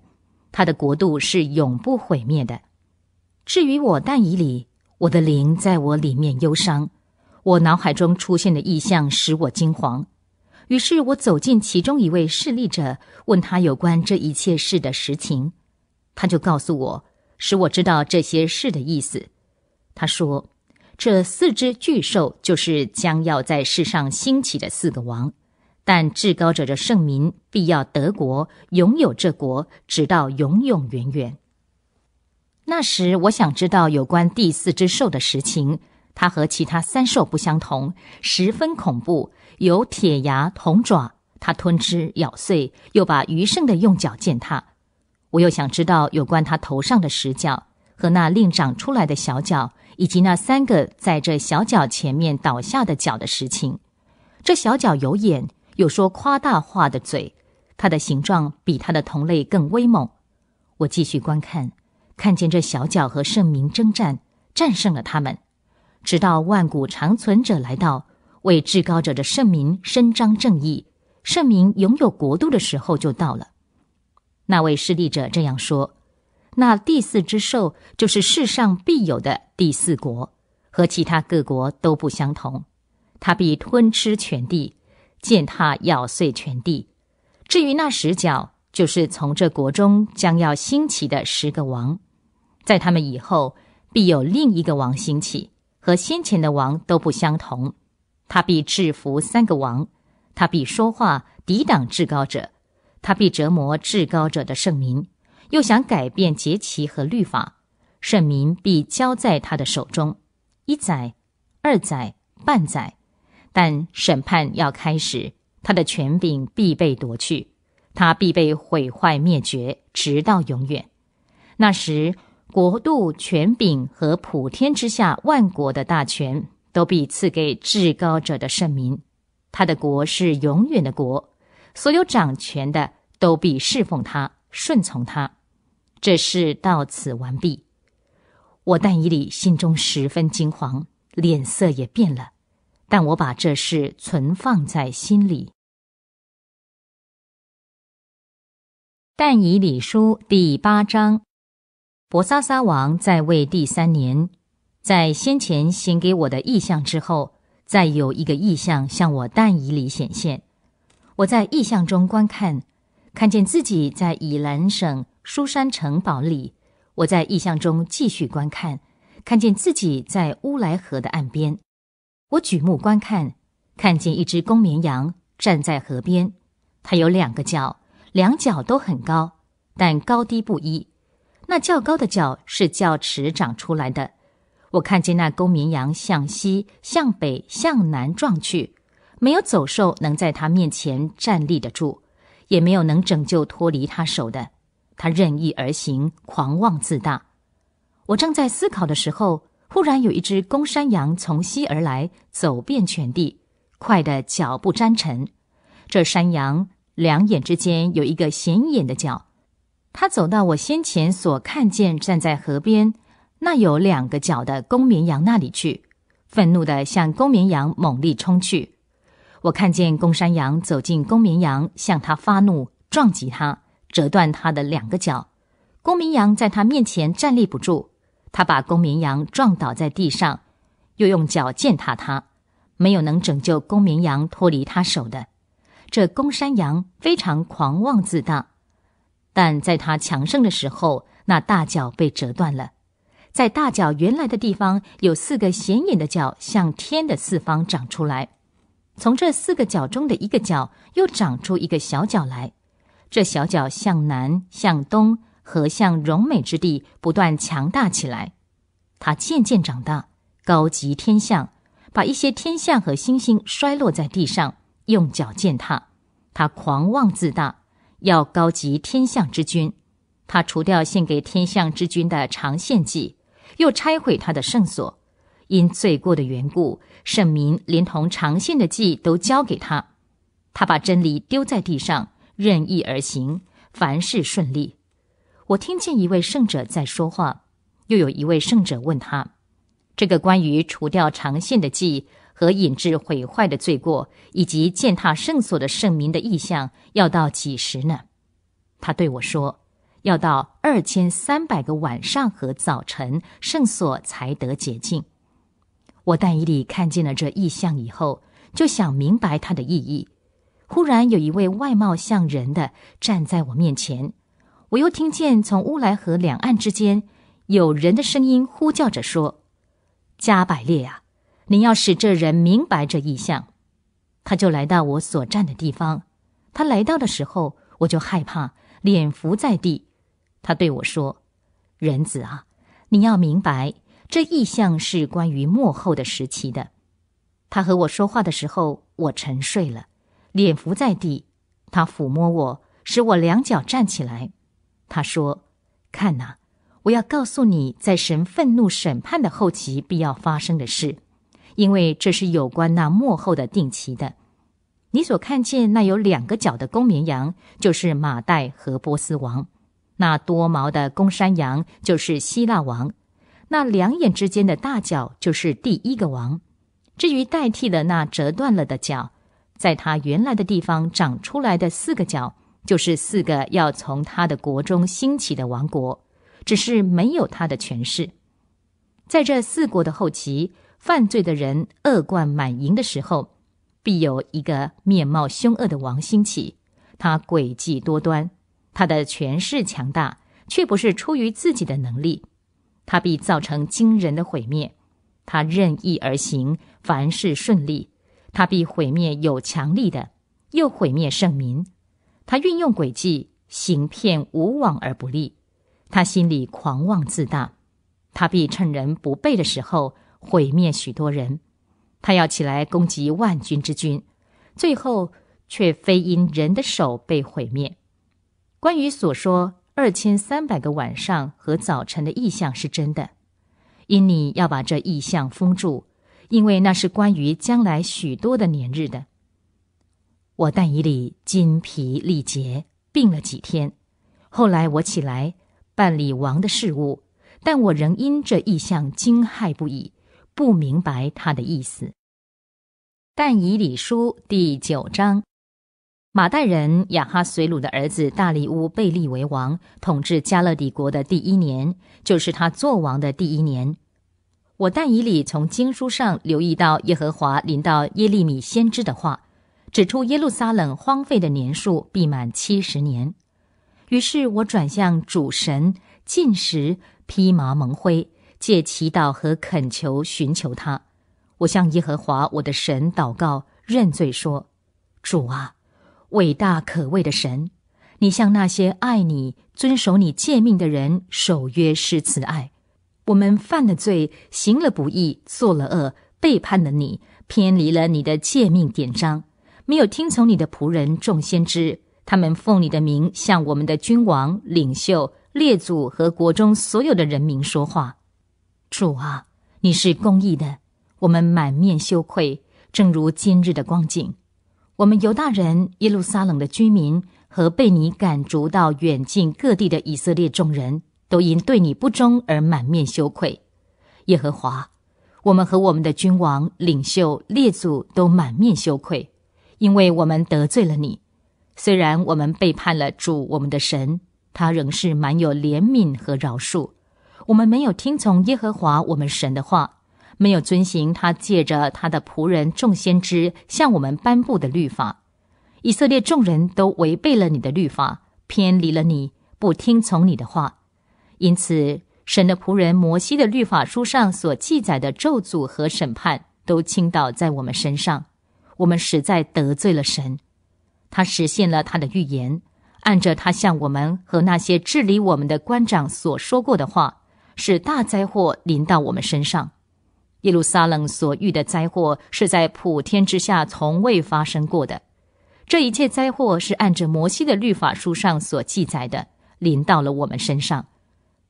[SPEAKER 1] 他的国度是永不毁灭的。至于我，但以理，我的灵在我里面忧伤，我脑海中出现的意象使我惊惶。于是，我走进其中一位势力者，问他有关这一切事的实情。他就告诉我，使我知道这些事的意思。他说，这四只巨兽就是将要在世上兴起的四个王，但至高者的圣民必要德国拥有这国，直到永永远远。那时，我想知道有关第四只兽的实情。它和其他三兽不相同，十分恐怖，有铁牙铜爪。它吞吃咬碎，又把余剩的用脚践踏。我又想知道有关他头上的石角和那另长出来的小角，以及那三个在这小角前面倒下的脚的实情。这小角有眼，有说夸大话的嘴，它的形状比它的同类更威猛。我继续观看，看见这小角和圣明征战，战胜了他们，直到万古长存者来到，为至高者的圣明伸张正义，圣明拥有国度的时候就到了。那位施利者这样说：“那第四之兽就是世上必有的第四国，和其他各国都不相同。它必吞吃全地，践踏咬碎全地。至于那十角，就是从这国中将要兴起的十个王，在他们以后必有另一个王兴起，和先前的王都不相同。他必制服三个王，他必说话抵挡至高者。”他必折磨至高者的圣民，又想改变节期和律法，圣民必交在他的手中，一载、二载、半载，但审判要开始，他的权柄必被夺去，他必被毁坏灭绝，直到永远。那时，国度、权柄和普天之下万国的大权都必赐给至高者的圣民，他的国是永远的国。所有掌权的都必侍奉他，顺从他。这事到此完毕。我但以理心中十分惊惶，脸色也
[SPEAKER 2] 变了，但我把这事存放在心里。但以理书第八章，伯沙撒王在位第三年，在先前显给我的意象
[SPEAKER 1] 之后，再有一个意象向我但以理显现。我在意象中观看，看见自己在以兰省舒山城堡里。我在意象中继续观看，看见自己在乌来河的岸边。我举目观看，看见一只公绵羊站在河边，它有两个角，两角都很高，但高低不一。那较高的角是角齿长出来的。我看见那公绵羊向西、向北、向南撞去。没有走兽能在他面前站立得住，也没有能拯救脱离他手的。他任意而行，狂妄自大。我正在思考的时候，忽然有一只公山羊从西而来，走遍全地，快得脚不沾尘。这山羊两眼之间有一个显眼的角。它走到我先前所看见站在河边那有两个角的公绵羊那里去，愤怒地向公绵羊猛力冲去。我看见公山羊走进公绵羊，向他发怒，撞击他，折断他的两个脚。公绵羊在他面前站立不住，他把公绵羊撞倒在地上，又用脚践踏他。没有能拯救公绵羊脱离他手的。这公山羊非常狂妄自大，但在他强盛的时候，那大脚被折断了，在大脚原来的地方有四个显眼的脚向天的四方长出来。从这四个角中的一个角又长出一个小角来，这小角向南、向东和向荣美之地不断强大起来。它渐渐长大，高级天象，把一些天象和星星摔落在地上，用脚践踏。它狂妄自大，要高级天象之君。他除掉献给天象之君的长献祭，又拆毁他的圣所，因罪过的缘故。圣民连同长线的计都交给他，他把真理丢在地上，任意而行，凡事顺利。我听见一位圣者在说话，又有一位圣者问他：“这个关于除掉长线的计和引致毁坏的罪过，以及践踏圣所的圣民的意向，要到几时呢？”他对我说：“要到二千三百个晚上和早晨，圣所才得洁净。”我但以里看见了这异象以后，就想明白它的意义。忽然有一位外貌像人的站在我面前，我又听见从乌来河两岸之间有人的声音呼叫着说：“加百列啊，你要使这人明白这异象，他就来到我所站的地方。他来到的时候，我就害怕，脸伏在地。他对我说：‘人子啊，你要明白。’”这意象是关于末后的时期的。他和我说话的时候，我沉睡了，脸伏在地。他抚摸我，使我两脚站起来。他说：“看呐，我要告诉你在神愤怒审判的后期必要发生的事，因为这是有关那末后的定期的。你所看见那有两个角的公绵羊，就是马代和波斯王；那多毛的公山羊，就是希腊王。”那两眼之间的大角就是第一个王，至于代替了那折断了的角，在他原来的地方长出来的四个角，就是四个要从他的国中兴起的王国，只是没有他的权势。在这四国的后期，犯罪的人恶贯满盈的时候，必有一个面貌凶恶的王兴起，他诡计多端，他的权势强大，却不是出于自己的能力。他必造成惊人的毁灭，他任意而行，凡事顺利，他必毁灭有强力的，又毁灭圣民，他运用诡计行骗，无往而不利，他心里狂妄自大，他必趁人不备的时候毁灭许多人，他要起来攻击万军之军，最后却非因人的手被毁灭。关于所说。二千三百个晚上和早晨的意象是真的，因你要把这意象封住，因为那是关于将来许多的年日的。我但以理精疲力竭，病了几天，后来我起来办理王的事务，但我仍因这意象惊骇不已，不明白他的意思。但以理书第九章。马代人亚哈随鲁的儿子大利乌被立为王，统治加勒底国的第一年，就是他做王的第一年。我但以理从经书上留意到耶和华临到耶利米先知的话，指出耶路撒冷荒废的年数必满七十年。于是我转向主神，进食，披麻蒙灰，借祈祷和恳求寻求他。我向耶和华我的神祷告，认罪说：“主啊。”伟大可畏的神，你向那些爱你、遵守你诫命的人守约是慈爱。我们犯了罪，行了不义，做了恶，背叛了你，偏离了你的诫命典章，没有听从你的仆人众先知，他们奉你的名向我们的君王、领袖、列祖和国中所有的人民说话。主啊，你是公义的，我们满面羞愧，正如今日的光景。我们犹大人、耶路撒冷的居民和被你赶逐到远近各地的以色列众人都因对你不忠而满面羞愧。耶和华，我们和我们的君王、领袖、列祖都满面羞愧，因为我们得罪了你。虽然我们背叛了主我们的神，他仍是满有怜悯和饶恕。我们没有听从耶和华我们神的话。没有遵行他借着他的仆人众先知向我们颁布的律法，以色列众人都违背了你的律法，偏离了你，不听从你的话，因此神的仆人摩西的律法书上所记载的咒诅和审判都倾倒在我们身上。我们实在得罪了神，他实现了他的预言，按着他向我们和那些治理我们的官长所说过的话，使大灾祸临到我们身上。耶路撒冷所遇的灾祸是在普天之下从未发生过的。这一切灾祸是按着摩西的律法书上所记载的临到了我们身上，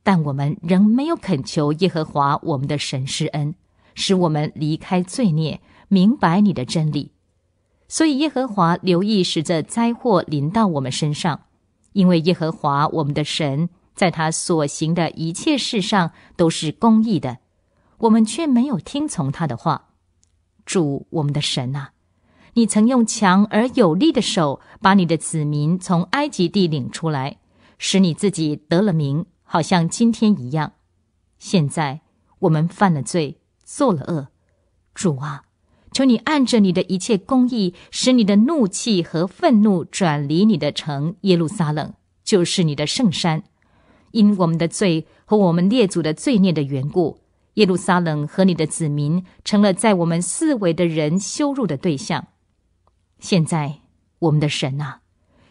[SPEAKER 1] 但我们仍没有恳求耶和华我们的神施恩，使我们离开罪孽，明白你的真理。所以耶和华留意使这灾祸临到我们身上，因为耶和华我们的神在他所行的一切事上都是公义的。我们却没有听从他的话，主我们的神呐，你曾用强而有力的手把你的子民从埃及地领出来，使你自己得了名，好像今天一样。现在我们犯了罪，做了恶，主啊，求你按着你的一切公义，使你的怒气和愤怒转离你的城耶路撒冷，就是你的圣山，因我们的罪和我们列祖的罪孽的缘故。耶路撒冷和你的子民成了在我们四维的人羞辱的对象。现在，我们的神啊，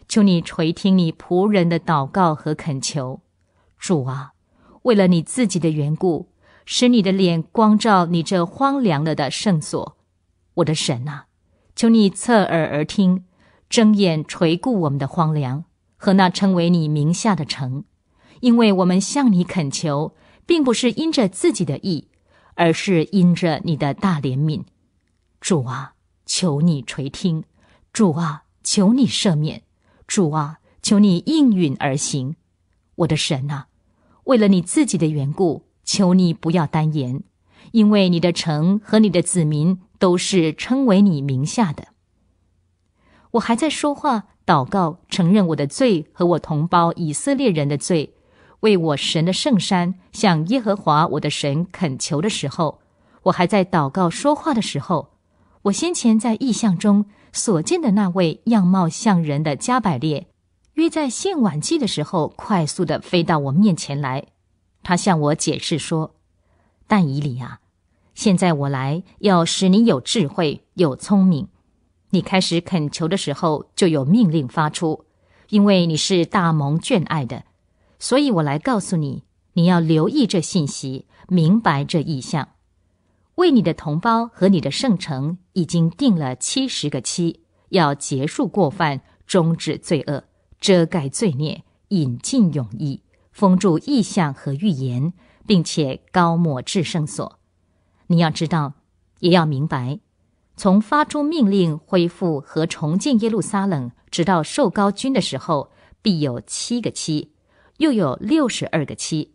[SPEAKER 1] 求你垂听你仆人的祷告和恳求。主啊，为了你自己的缘故，使你的脸光照你这荒凉了的圣所。我的神啊，求你侧耳而听，睁眼垂顾我们的荒凉和那称为你名下的城，因为我们向你恳求。并不是因着自己的意，而是因着你的大怜悯。主啊，求你垂听；主啊，求你赦免；主啊，求你应允而行。我的神呐，为了你自己的缘故，求你不要单言，因为你的城和你的子民都是称为你名下的。我还在说话、祷告、承认我的罪和我同胞以色列人的罪。为我神的圣山向耶和华我的神恳求的时候，我还在祷告说话的时候，我先前在意象中所见的那位样貌像人的加百列，约在献晚祭的时候，快速地飞到我面前来。他向我解释说：“但以理啊，现在我来要使你有智慧有聪明。你开始恳求的时候就有命令发出，因为你是大蒙眷爱的。”所以我来告诉你，你要留意这信息，明白这意象，为你的同胞和你的圣城已经定了七十个期，要结束过犯，终止罪恶，遮盖罪孽，引进永义，封住意象和预言，并且高抹至圣所。你要知道，也要明白，从发出命令恢复和重建耶路撒冷，直到受高君的时候，必有七个期。又有六十二个七，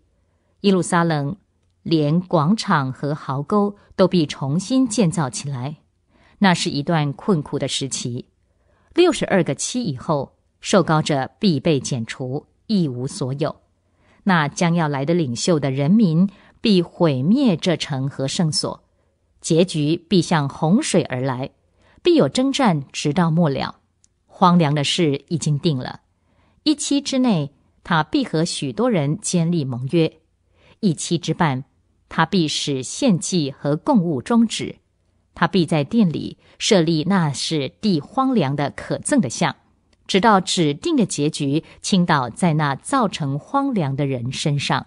[SPEAKER 1] 耶路撒冷连广场和壕沟都必重新建造起来。那是一段困苦的时期。六十二个七以后，受膏者必被剪除，一无所有。那将要来的领袖的人民必毁灭这城和圣所，结局必像洪水而来，必有征战，直到末了。荒凉的事已经定了，一期之内。他必和许多人建立盟约，一期之半，他必使献祭和供物终止，他必在殿里设立那是地荒凉的可憎的像，直到指
[SPEAKER 2] 定的结局倾倒在那造成荒凉的人身上。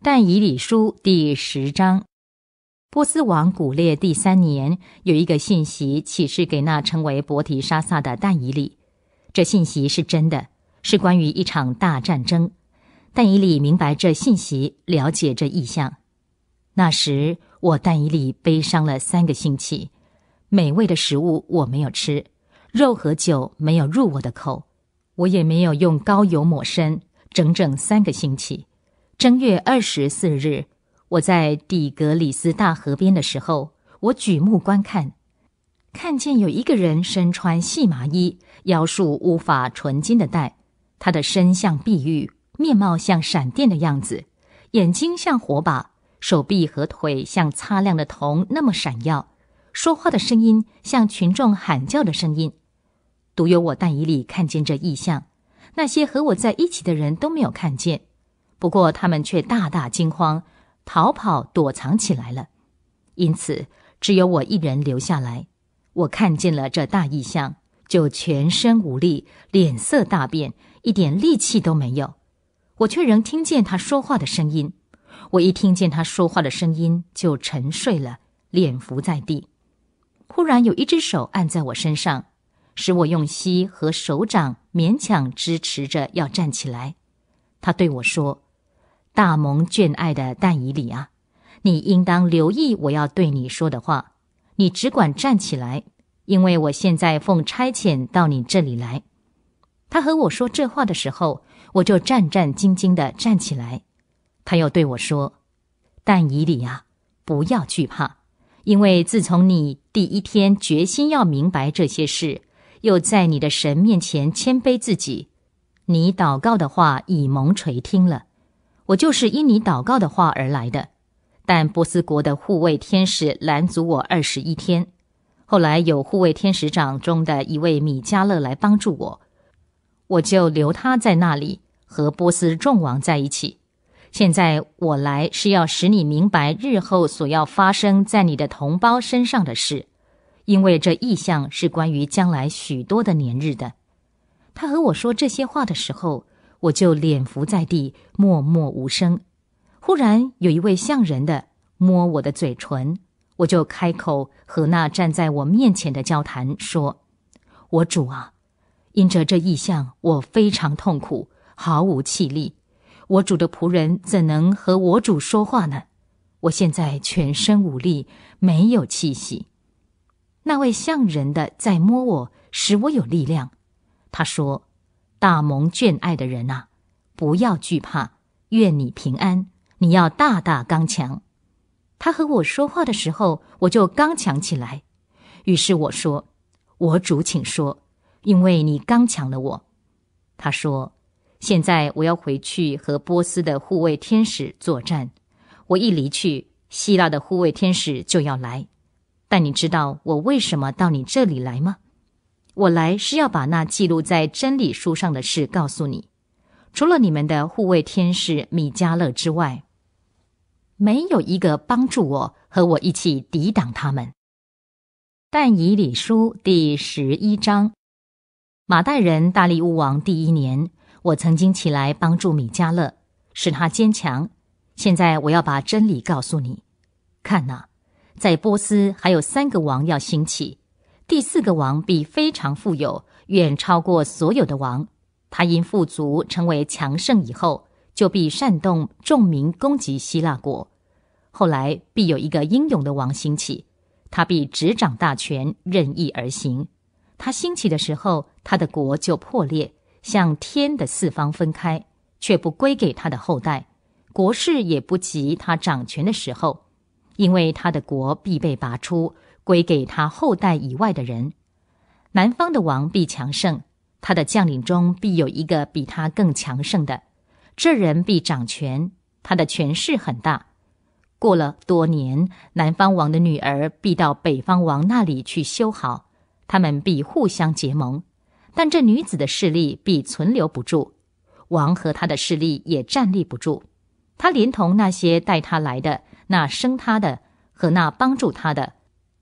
[SPEAKER 2] 但以理书第十章，波斯王古列第三年有一个信息启示给那称为
[SPEAKER 1] 伯提沙撒的但以理。这信息是真的，是关于一场大战争。但以理明白这信息，了解这意象。那时我但以理悲伤了三个星期，美味的食物我没有吃，肉和酒没有入我的口，我也没有用高油抹身，整整三个星期。正月二十四日，我在底格里斯大河边的时候，我举目观看。看见有一个人身穿细麻衣，腰束乌发纯金的带，他的身像碧玉，面貌像闪电的样子，眼睛像火把，手臂和腿像擦亮的铜那么闪耀，说话的声音像群众喊叫的声音。独有我戴以里看见这异象，那些和我在一起的人都没有看见。不过他们却大大惊慌，逃跑躲藏起来了，因此只有我一人留下来。我看见了这大异象，就全身无力，脸色大变，一点力气都没有。我却仍听见他说话的声音。我一听见他说话的声音，就沉睡了，脸伏在地。忽然有一只手按在我身上，使我用膝和手掌勉强支持着要站起来。他对我说：“大蒙眷爱的但以里啊，你应当留意我要对你说的话。”你只管站起来，因为我现在奉差遣到你这里来。他和我说这话的时候，我就战战兢兢地站起来。他又对我说：“但以理啊，不要惧怕，因为自从你第一天决心要明白这些事，又在你的神面前谦卑自己，你祷告的话已蒙垂听了。我就是因你祷告的话而来的。”但波斯国的护卫天使拦阻我二十一天，后来有护卫天使长中的一位米迦勒来帮助我，我就留他在那里和波斯众王在一起。现在我来是要使你明白日后所要发生在你的同胞身上的事，因为这意象是关于将来许多的年日的。他和我说这些话的时候，我就脸伏在地，默默无声。忽然有一位像人的摸我的嘴唇，我就开口和那站在我面前的交谈说：“我主啊，因着这异象，我非常痛苦，毫无气力。我主的仆人怎能和我主说话呢？我现在全身无力，没有气息。那位像人的在摸我，使我有力量。他说：‘大蒙眷爱的人啊，不要惧怕，愿你平安。’你要大大刚强。他和我说话的时候，我就刚强起来。于是我说：“我主，请说，因为你刚强了我。”他说：“现在我要回去和波斯的护卫天使作战。我一离去，希腊的护卫天使就要来。但你知道我为什么到你这里来吗？我来是要把那记录在真理书上的事告诉你。除了你们的护卫天使米迦勒之外。”没有一个帮助我，和我一起抵挡他们。但以理书第十一章，马代人大力乌王第一年，我曾经起来帮助米迦勒，使他坚强。现在我要把真理告诉你。看呐，在波斯还有三个王要兴起，第四个王必非常富有，远超过所有的王。他因富足成为强盛以后。就必煽动众民攻击希腊国，后来必有一个英勇的王兴起，他必执掌大权，任意而行。他兴起的时候，他的国就破裂，向天的四方分开，却不归给他的后代。国势也不及他掌权的时候，因为他的国必被拔出，归给他后代以外的人。南方的王必强盛，他的将领中必有一个比他更强盛的。这人必掌权，他的权势很大。过了多年，南方王的女儿必到北方王那里去修好，他们必互相结盟。但这女子的势力必存留不住，王和他的势力也站立不住。他连同那些带他来的、那生他的和那帮助他的，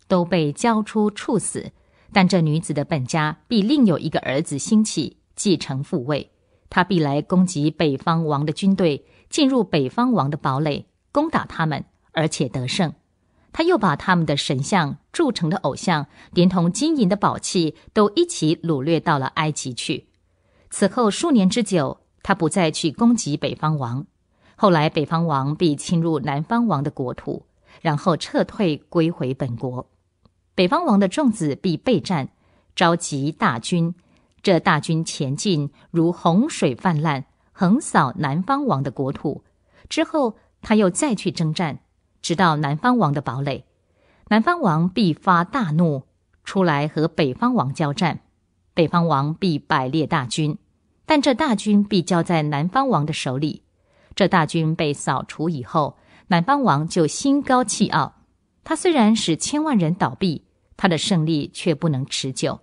[SPEAKER 1] 都被交出处死。但这女子的本家必另有一个儿子兴起，继承父位。他必来攻击北方王的军队，进入北方王的堡垒，攻打他们，而且得胜。他又把他们的神像、铸成的偶像，连同金银的宝器，都一起掳掠到了埃及去。此后数年之久，他不再去攻击北方王。后来，北方王必侵入南方王的国土，然后撤退，归回本国。北方王的众子必备战，召集大军。这大军前进如洪水泛滥，横扫南方王的国土。之后，他又再去征战，直到南方王的堡垒。南方王必发大怒，出来和北方王交战。北方王必摆列大军，但这大军必交在南方王的手里。这大军被扫除以后，南方王就心高气傲。他虽然使千万人倒闭，他的胜利却不能持久。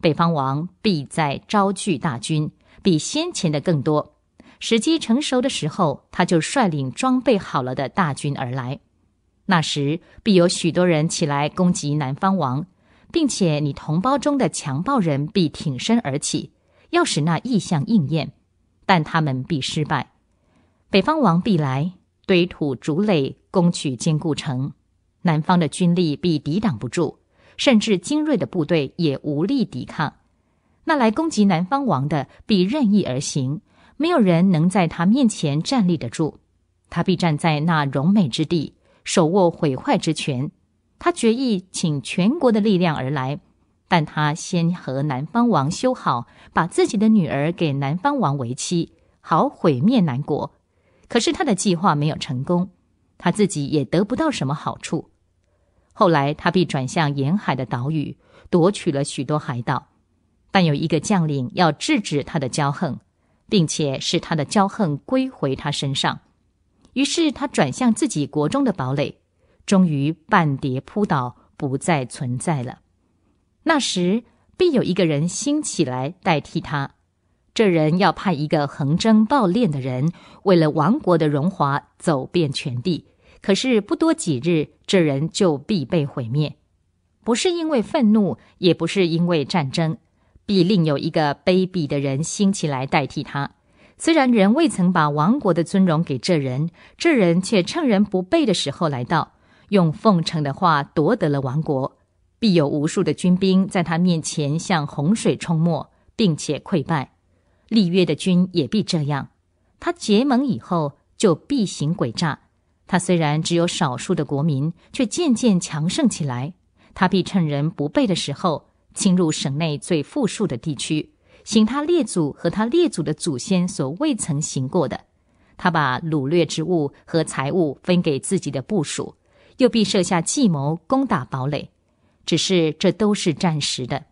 [SPEAKER 1] 北方王必在招聚大军，比先前的更多。时机成熟的时候，他就率领装备好了的大军而来。那时必有许多人起来攻击南方王，并且你同胞中的强暴人必挺身而起，要使那异象应验，但他们必失败。北方王必来堆土筑垒，攻取坚固城，南方的军力必抵挡不住。甚至精锐的部队也无力抵抗，那来攻击南方王的必任意而行，没有人能在他面前站立得住。他必站在那荣美之地，手握毁坏之权。他决意请全国的力量而来，但他先和南方王修好，把自己的女儿给南方王为妻，好毁灭南国。可是他的计划没有成功，他自己也得不到什么好处。后来，他被转向沿海的岛屿，夺取了许多海岛。但有一个将领要制止他的骄横，并且使他的骄横归回他身上。于是他转向自己国中的堡垒，终于半叠扑倒，不再存在了。那时必有一个人兴起来代替他。这人要派一个横征暴敛的人，为了王国的荣华走遍全地。可是不多几日，这人就必被毁灭，不是因为愤怒，也不是因为战争，必另有一个卑鄙的人兴起来代替他。虽然人未曾把亡国的尊荣给这人，这人却趁人不备的时候来到，用奉承的话夺得了亡国。必有无数的军兵在他面前向洪水冲没，并且溃败。立约的军也必这样。他结盟以后，就必行诡诈。他虽然只有少数的国民，却渐渐强盛起来。他必趁人不备的时候，侵入省内最富庶的地区，行他列祖和他列祖的祖先所未曾行过的。他把掳掠之物和财物分给自己的部属，又必设下计谋攻打堡垒。只是这都是暂时的，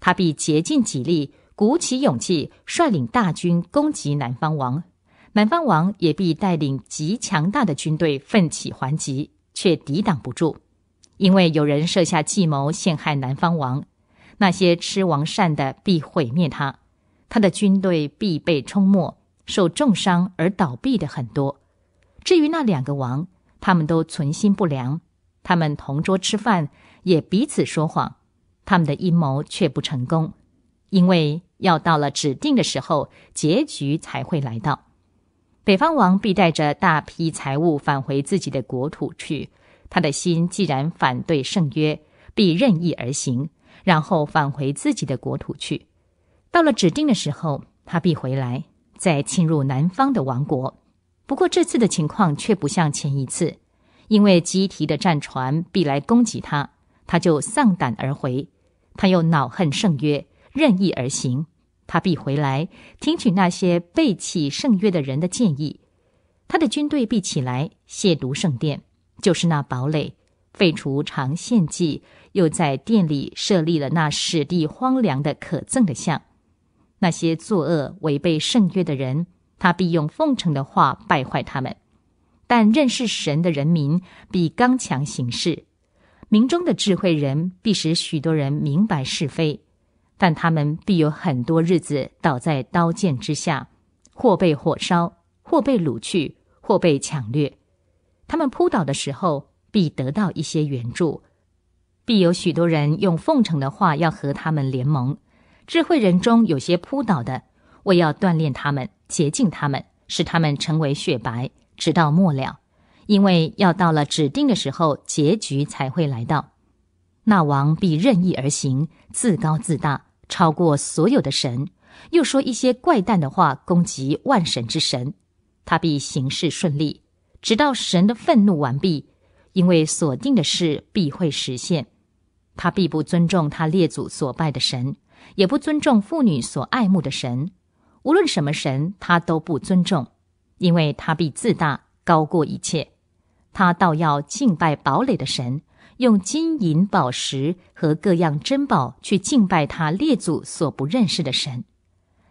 [SPEAKER 1] 他必竭尽己力，鼓起勇气，率领大军攻击南方王。南方王也必带领极强大的军队奋起还击，却抵挡不住，因为有人设下计谋陷害南方王。那些吃王膳的必毁灭他，他的军队必被冲没，受重伤而倒闭的很多。至于那两个王，他们都存心不良，他们同桌吃饭也彼此说谎，他们的阴谋却不成功，因为要到了指定的时候，结局才会来到。北方王必带着大批财物返回自己的国土去，他的心既然反对圣约，必任意而行，然后返回自己的国土去。到了指定的时候，他必回来，再侵入南方的王国。不过这次的情况却不像前一次，因为基提的战船必来攻击他，他就丧胆而回。他又恼恨圣约，任意而行。他必回来听取那些背弃圣约的人的建议，他的军队必起来亵渎圣殿，就是那堡垒，废除常献祭，又在殿里设立了那使地荒凉的可憎的像。那些作恶违背圣约的人，他必用奉承的话败坏他们。但认识神的人民必刚强行事，民中的智慧人必使许多人明白是非。但他们必有很多日子倒在刀剑之下，或被火烧，或被掳去，或被抢掠。他们扑倒的时候，必得到一些援助，必有许多人用奉承的话要和他们联盟。智慧人中有些扑倒的，我要锻炼他们，洁净他们，使他们成为雪白，直到末了，因为要到了指定的时候，结局才会来到。那王必任意而行，自高自大，超过所有的神，又说一些怪诞的话攻击万神之神。他必行事顺利，直到神的愤怒完毕，因为所定的事必会实现。他必不尊重他列祖所拜的神，也不尊重妇女所爱慕的神，无论什么神他都不尊重，因为他必自大，高过一切。他倒要敬拜堡垒的神。用金银宝石和各样珍宝去敬拜他列祖所不认识的神，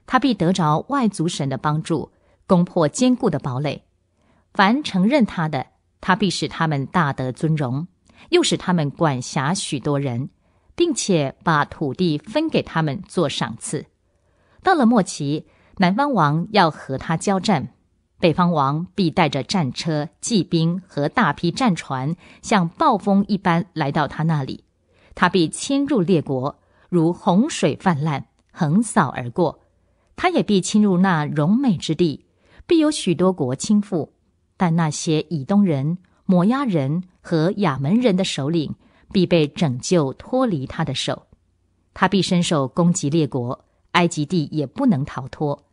[SPEAKER 1] 他必得着外族神的帮助，攻破坚固的堡垒。凡承认他的，他必使他们大得尊荣，又使他们管辖许多人，并且把土地分给他们做赏赐。到了末期，南方王要和他交战。北方王必带着战车、骑兵和大批战船，像暴风一般来到他那里。他必侵入列国，如洪水泛滥，横扫而过。他也必侵入那荣美之地，必有许多国倾覆。但那些以东人、摩押人和亚门人的首领必被拯救，脱离他的手。他必伸手攻击，列国、埃及地也不能逃脱。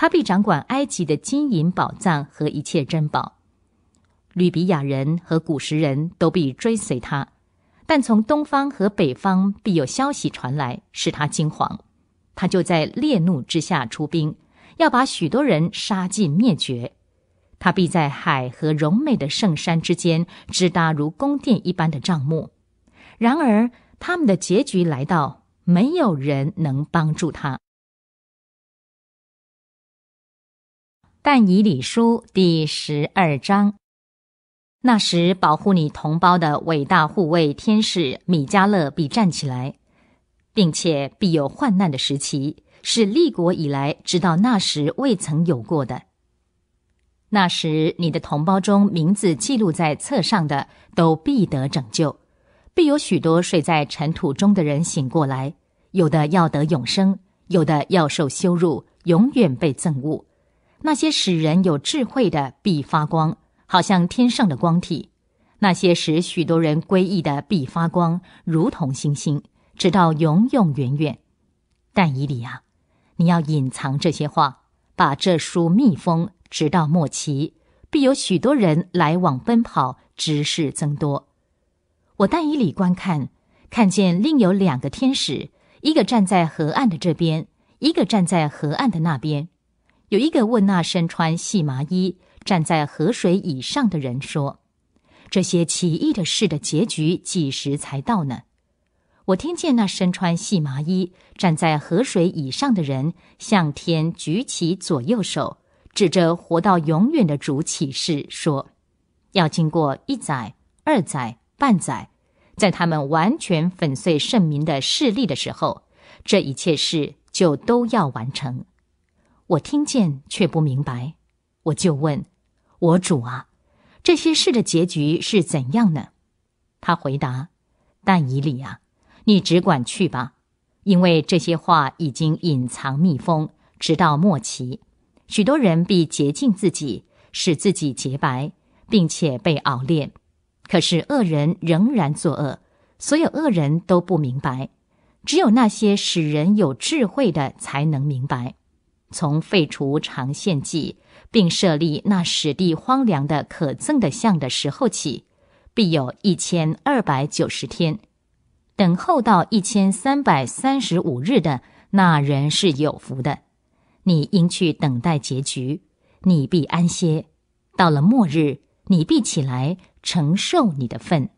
[SPEAKER 1] 他必掌管埃及的金银宝藏和一切珍宝，吕比亚人和古时人都必追随他，但从东方和北方必有消息传来，使他惊惶。他就在烈怒之下出兵，要把许多人杀尽灭绝。他必在海和荣美的圣山之间支搭如宫殿一
[SPEAKER 2] 般的帐幕，然而他们的结局来到，没有人能帮助他。但以理书第十二章，那时保护你同胞的
[SPEAKER 1] 伟大护卫天使米迦勒必站起来，并且必有患难的时期，是立国以来直到那时未曾有过的。那时你的同胞中名字记录在册上的都必得拯救，必有许多睡在尘土中的人醒过来，有的要得永生，有的要受羞辱，永远被憎恶。那些使人有智慧的必发光，好像天上的光体；那些使许多人归意的必发光，如同星星，直到永永远远。但以理啊，你要隐藏这些话，把这书密封，直到末期，必有许多人来往奔跑，知识增多。我但以理观看，看见另有两个天使，一个站在河岸的这边，一个站在河岸的那边。有一个问那身穿细麻衣站在河水以上的人说：“这些奇异的事的结局几时才到呢？”我听见那身穿细麻衣站在河水以上的人向天举起左右手，指着活到永远的主启示说：“要经过一载、二载、半载，在他们完全粉碎圣民的势力的时候，这一切事就都要完成。”我听见却不明白，我就问：“我主啊，这些事的结局是怎样呢？”他回答：“但以理啊，你只管去吧，因为这些话已经隐藏密封，直到末期。许多人必洁净自己，使自己洁白，并且被熬炼。可是恶人仍然作恶，所有恶人都不明白，只有那些使人有智慧的才能明白。”从废除长献祭，并设立那史地荒凉的可憎的像的时候起，必有一千二百九十天，等候到一千三百三十五日的那人是有福的。你应去等待结局，你必
[SPEAKER 2] 安歇。到了末日，你必起来承受你的份。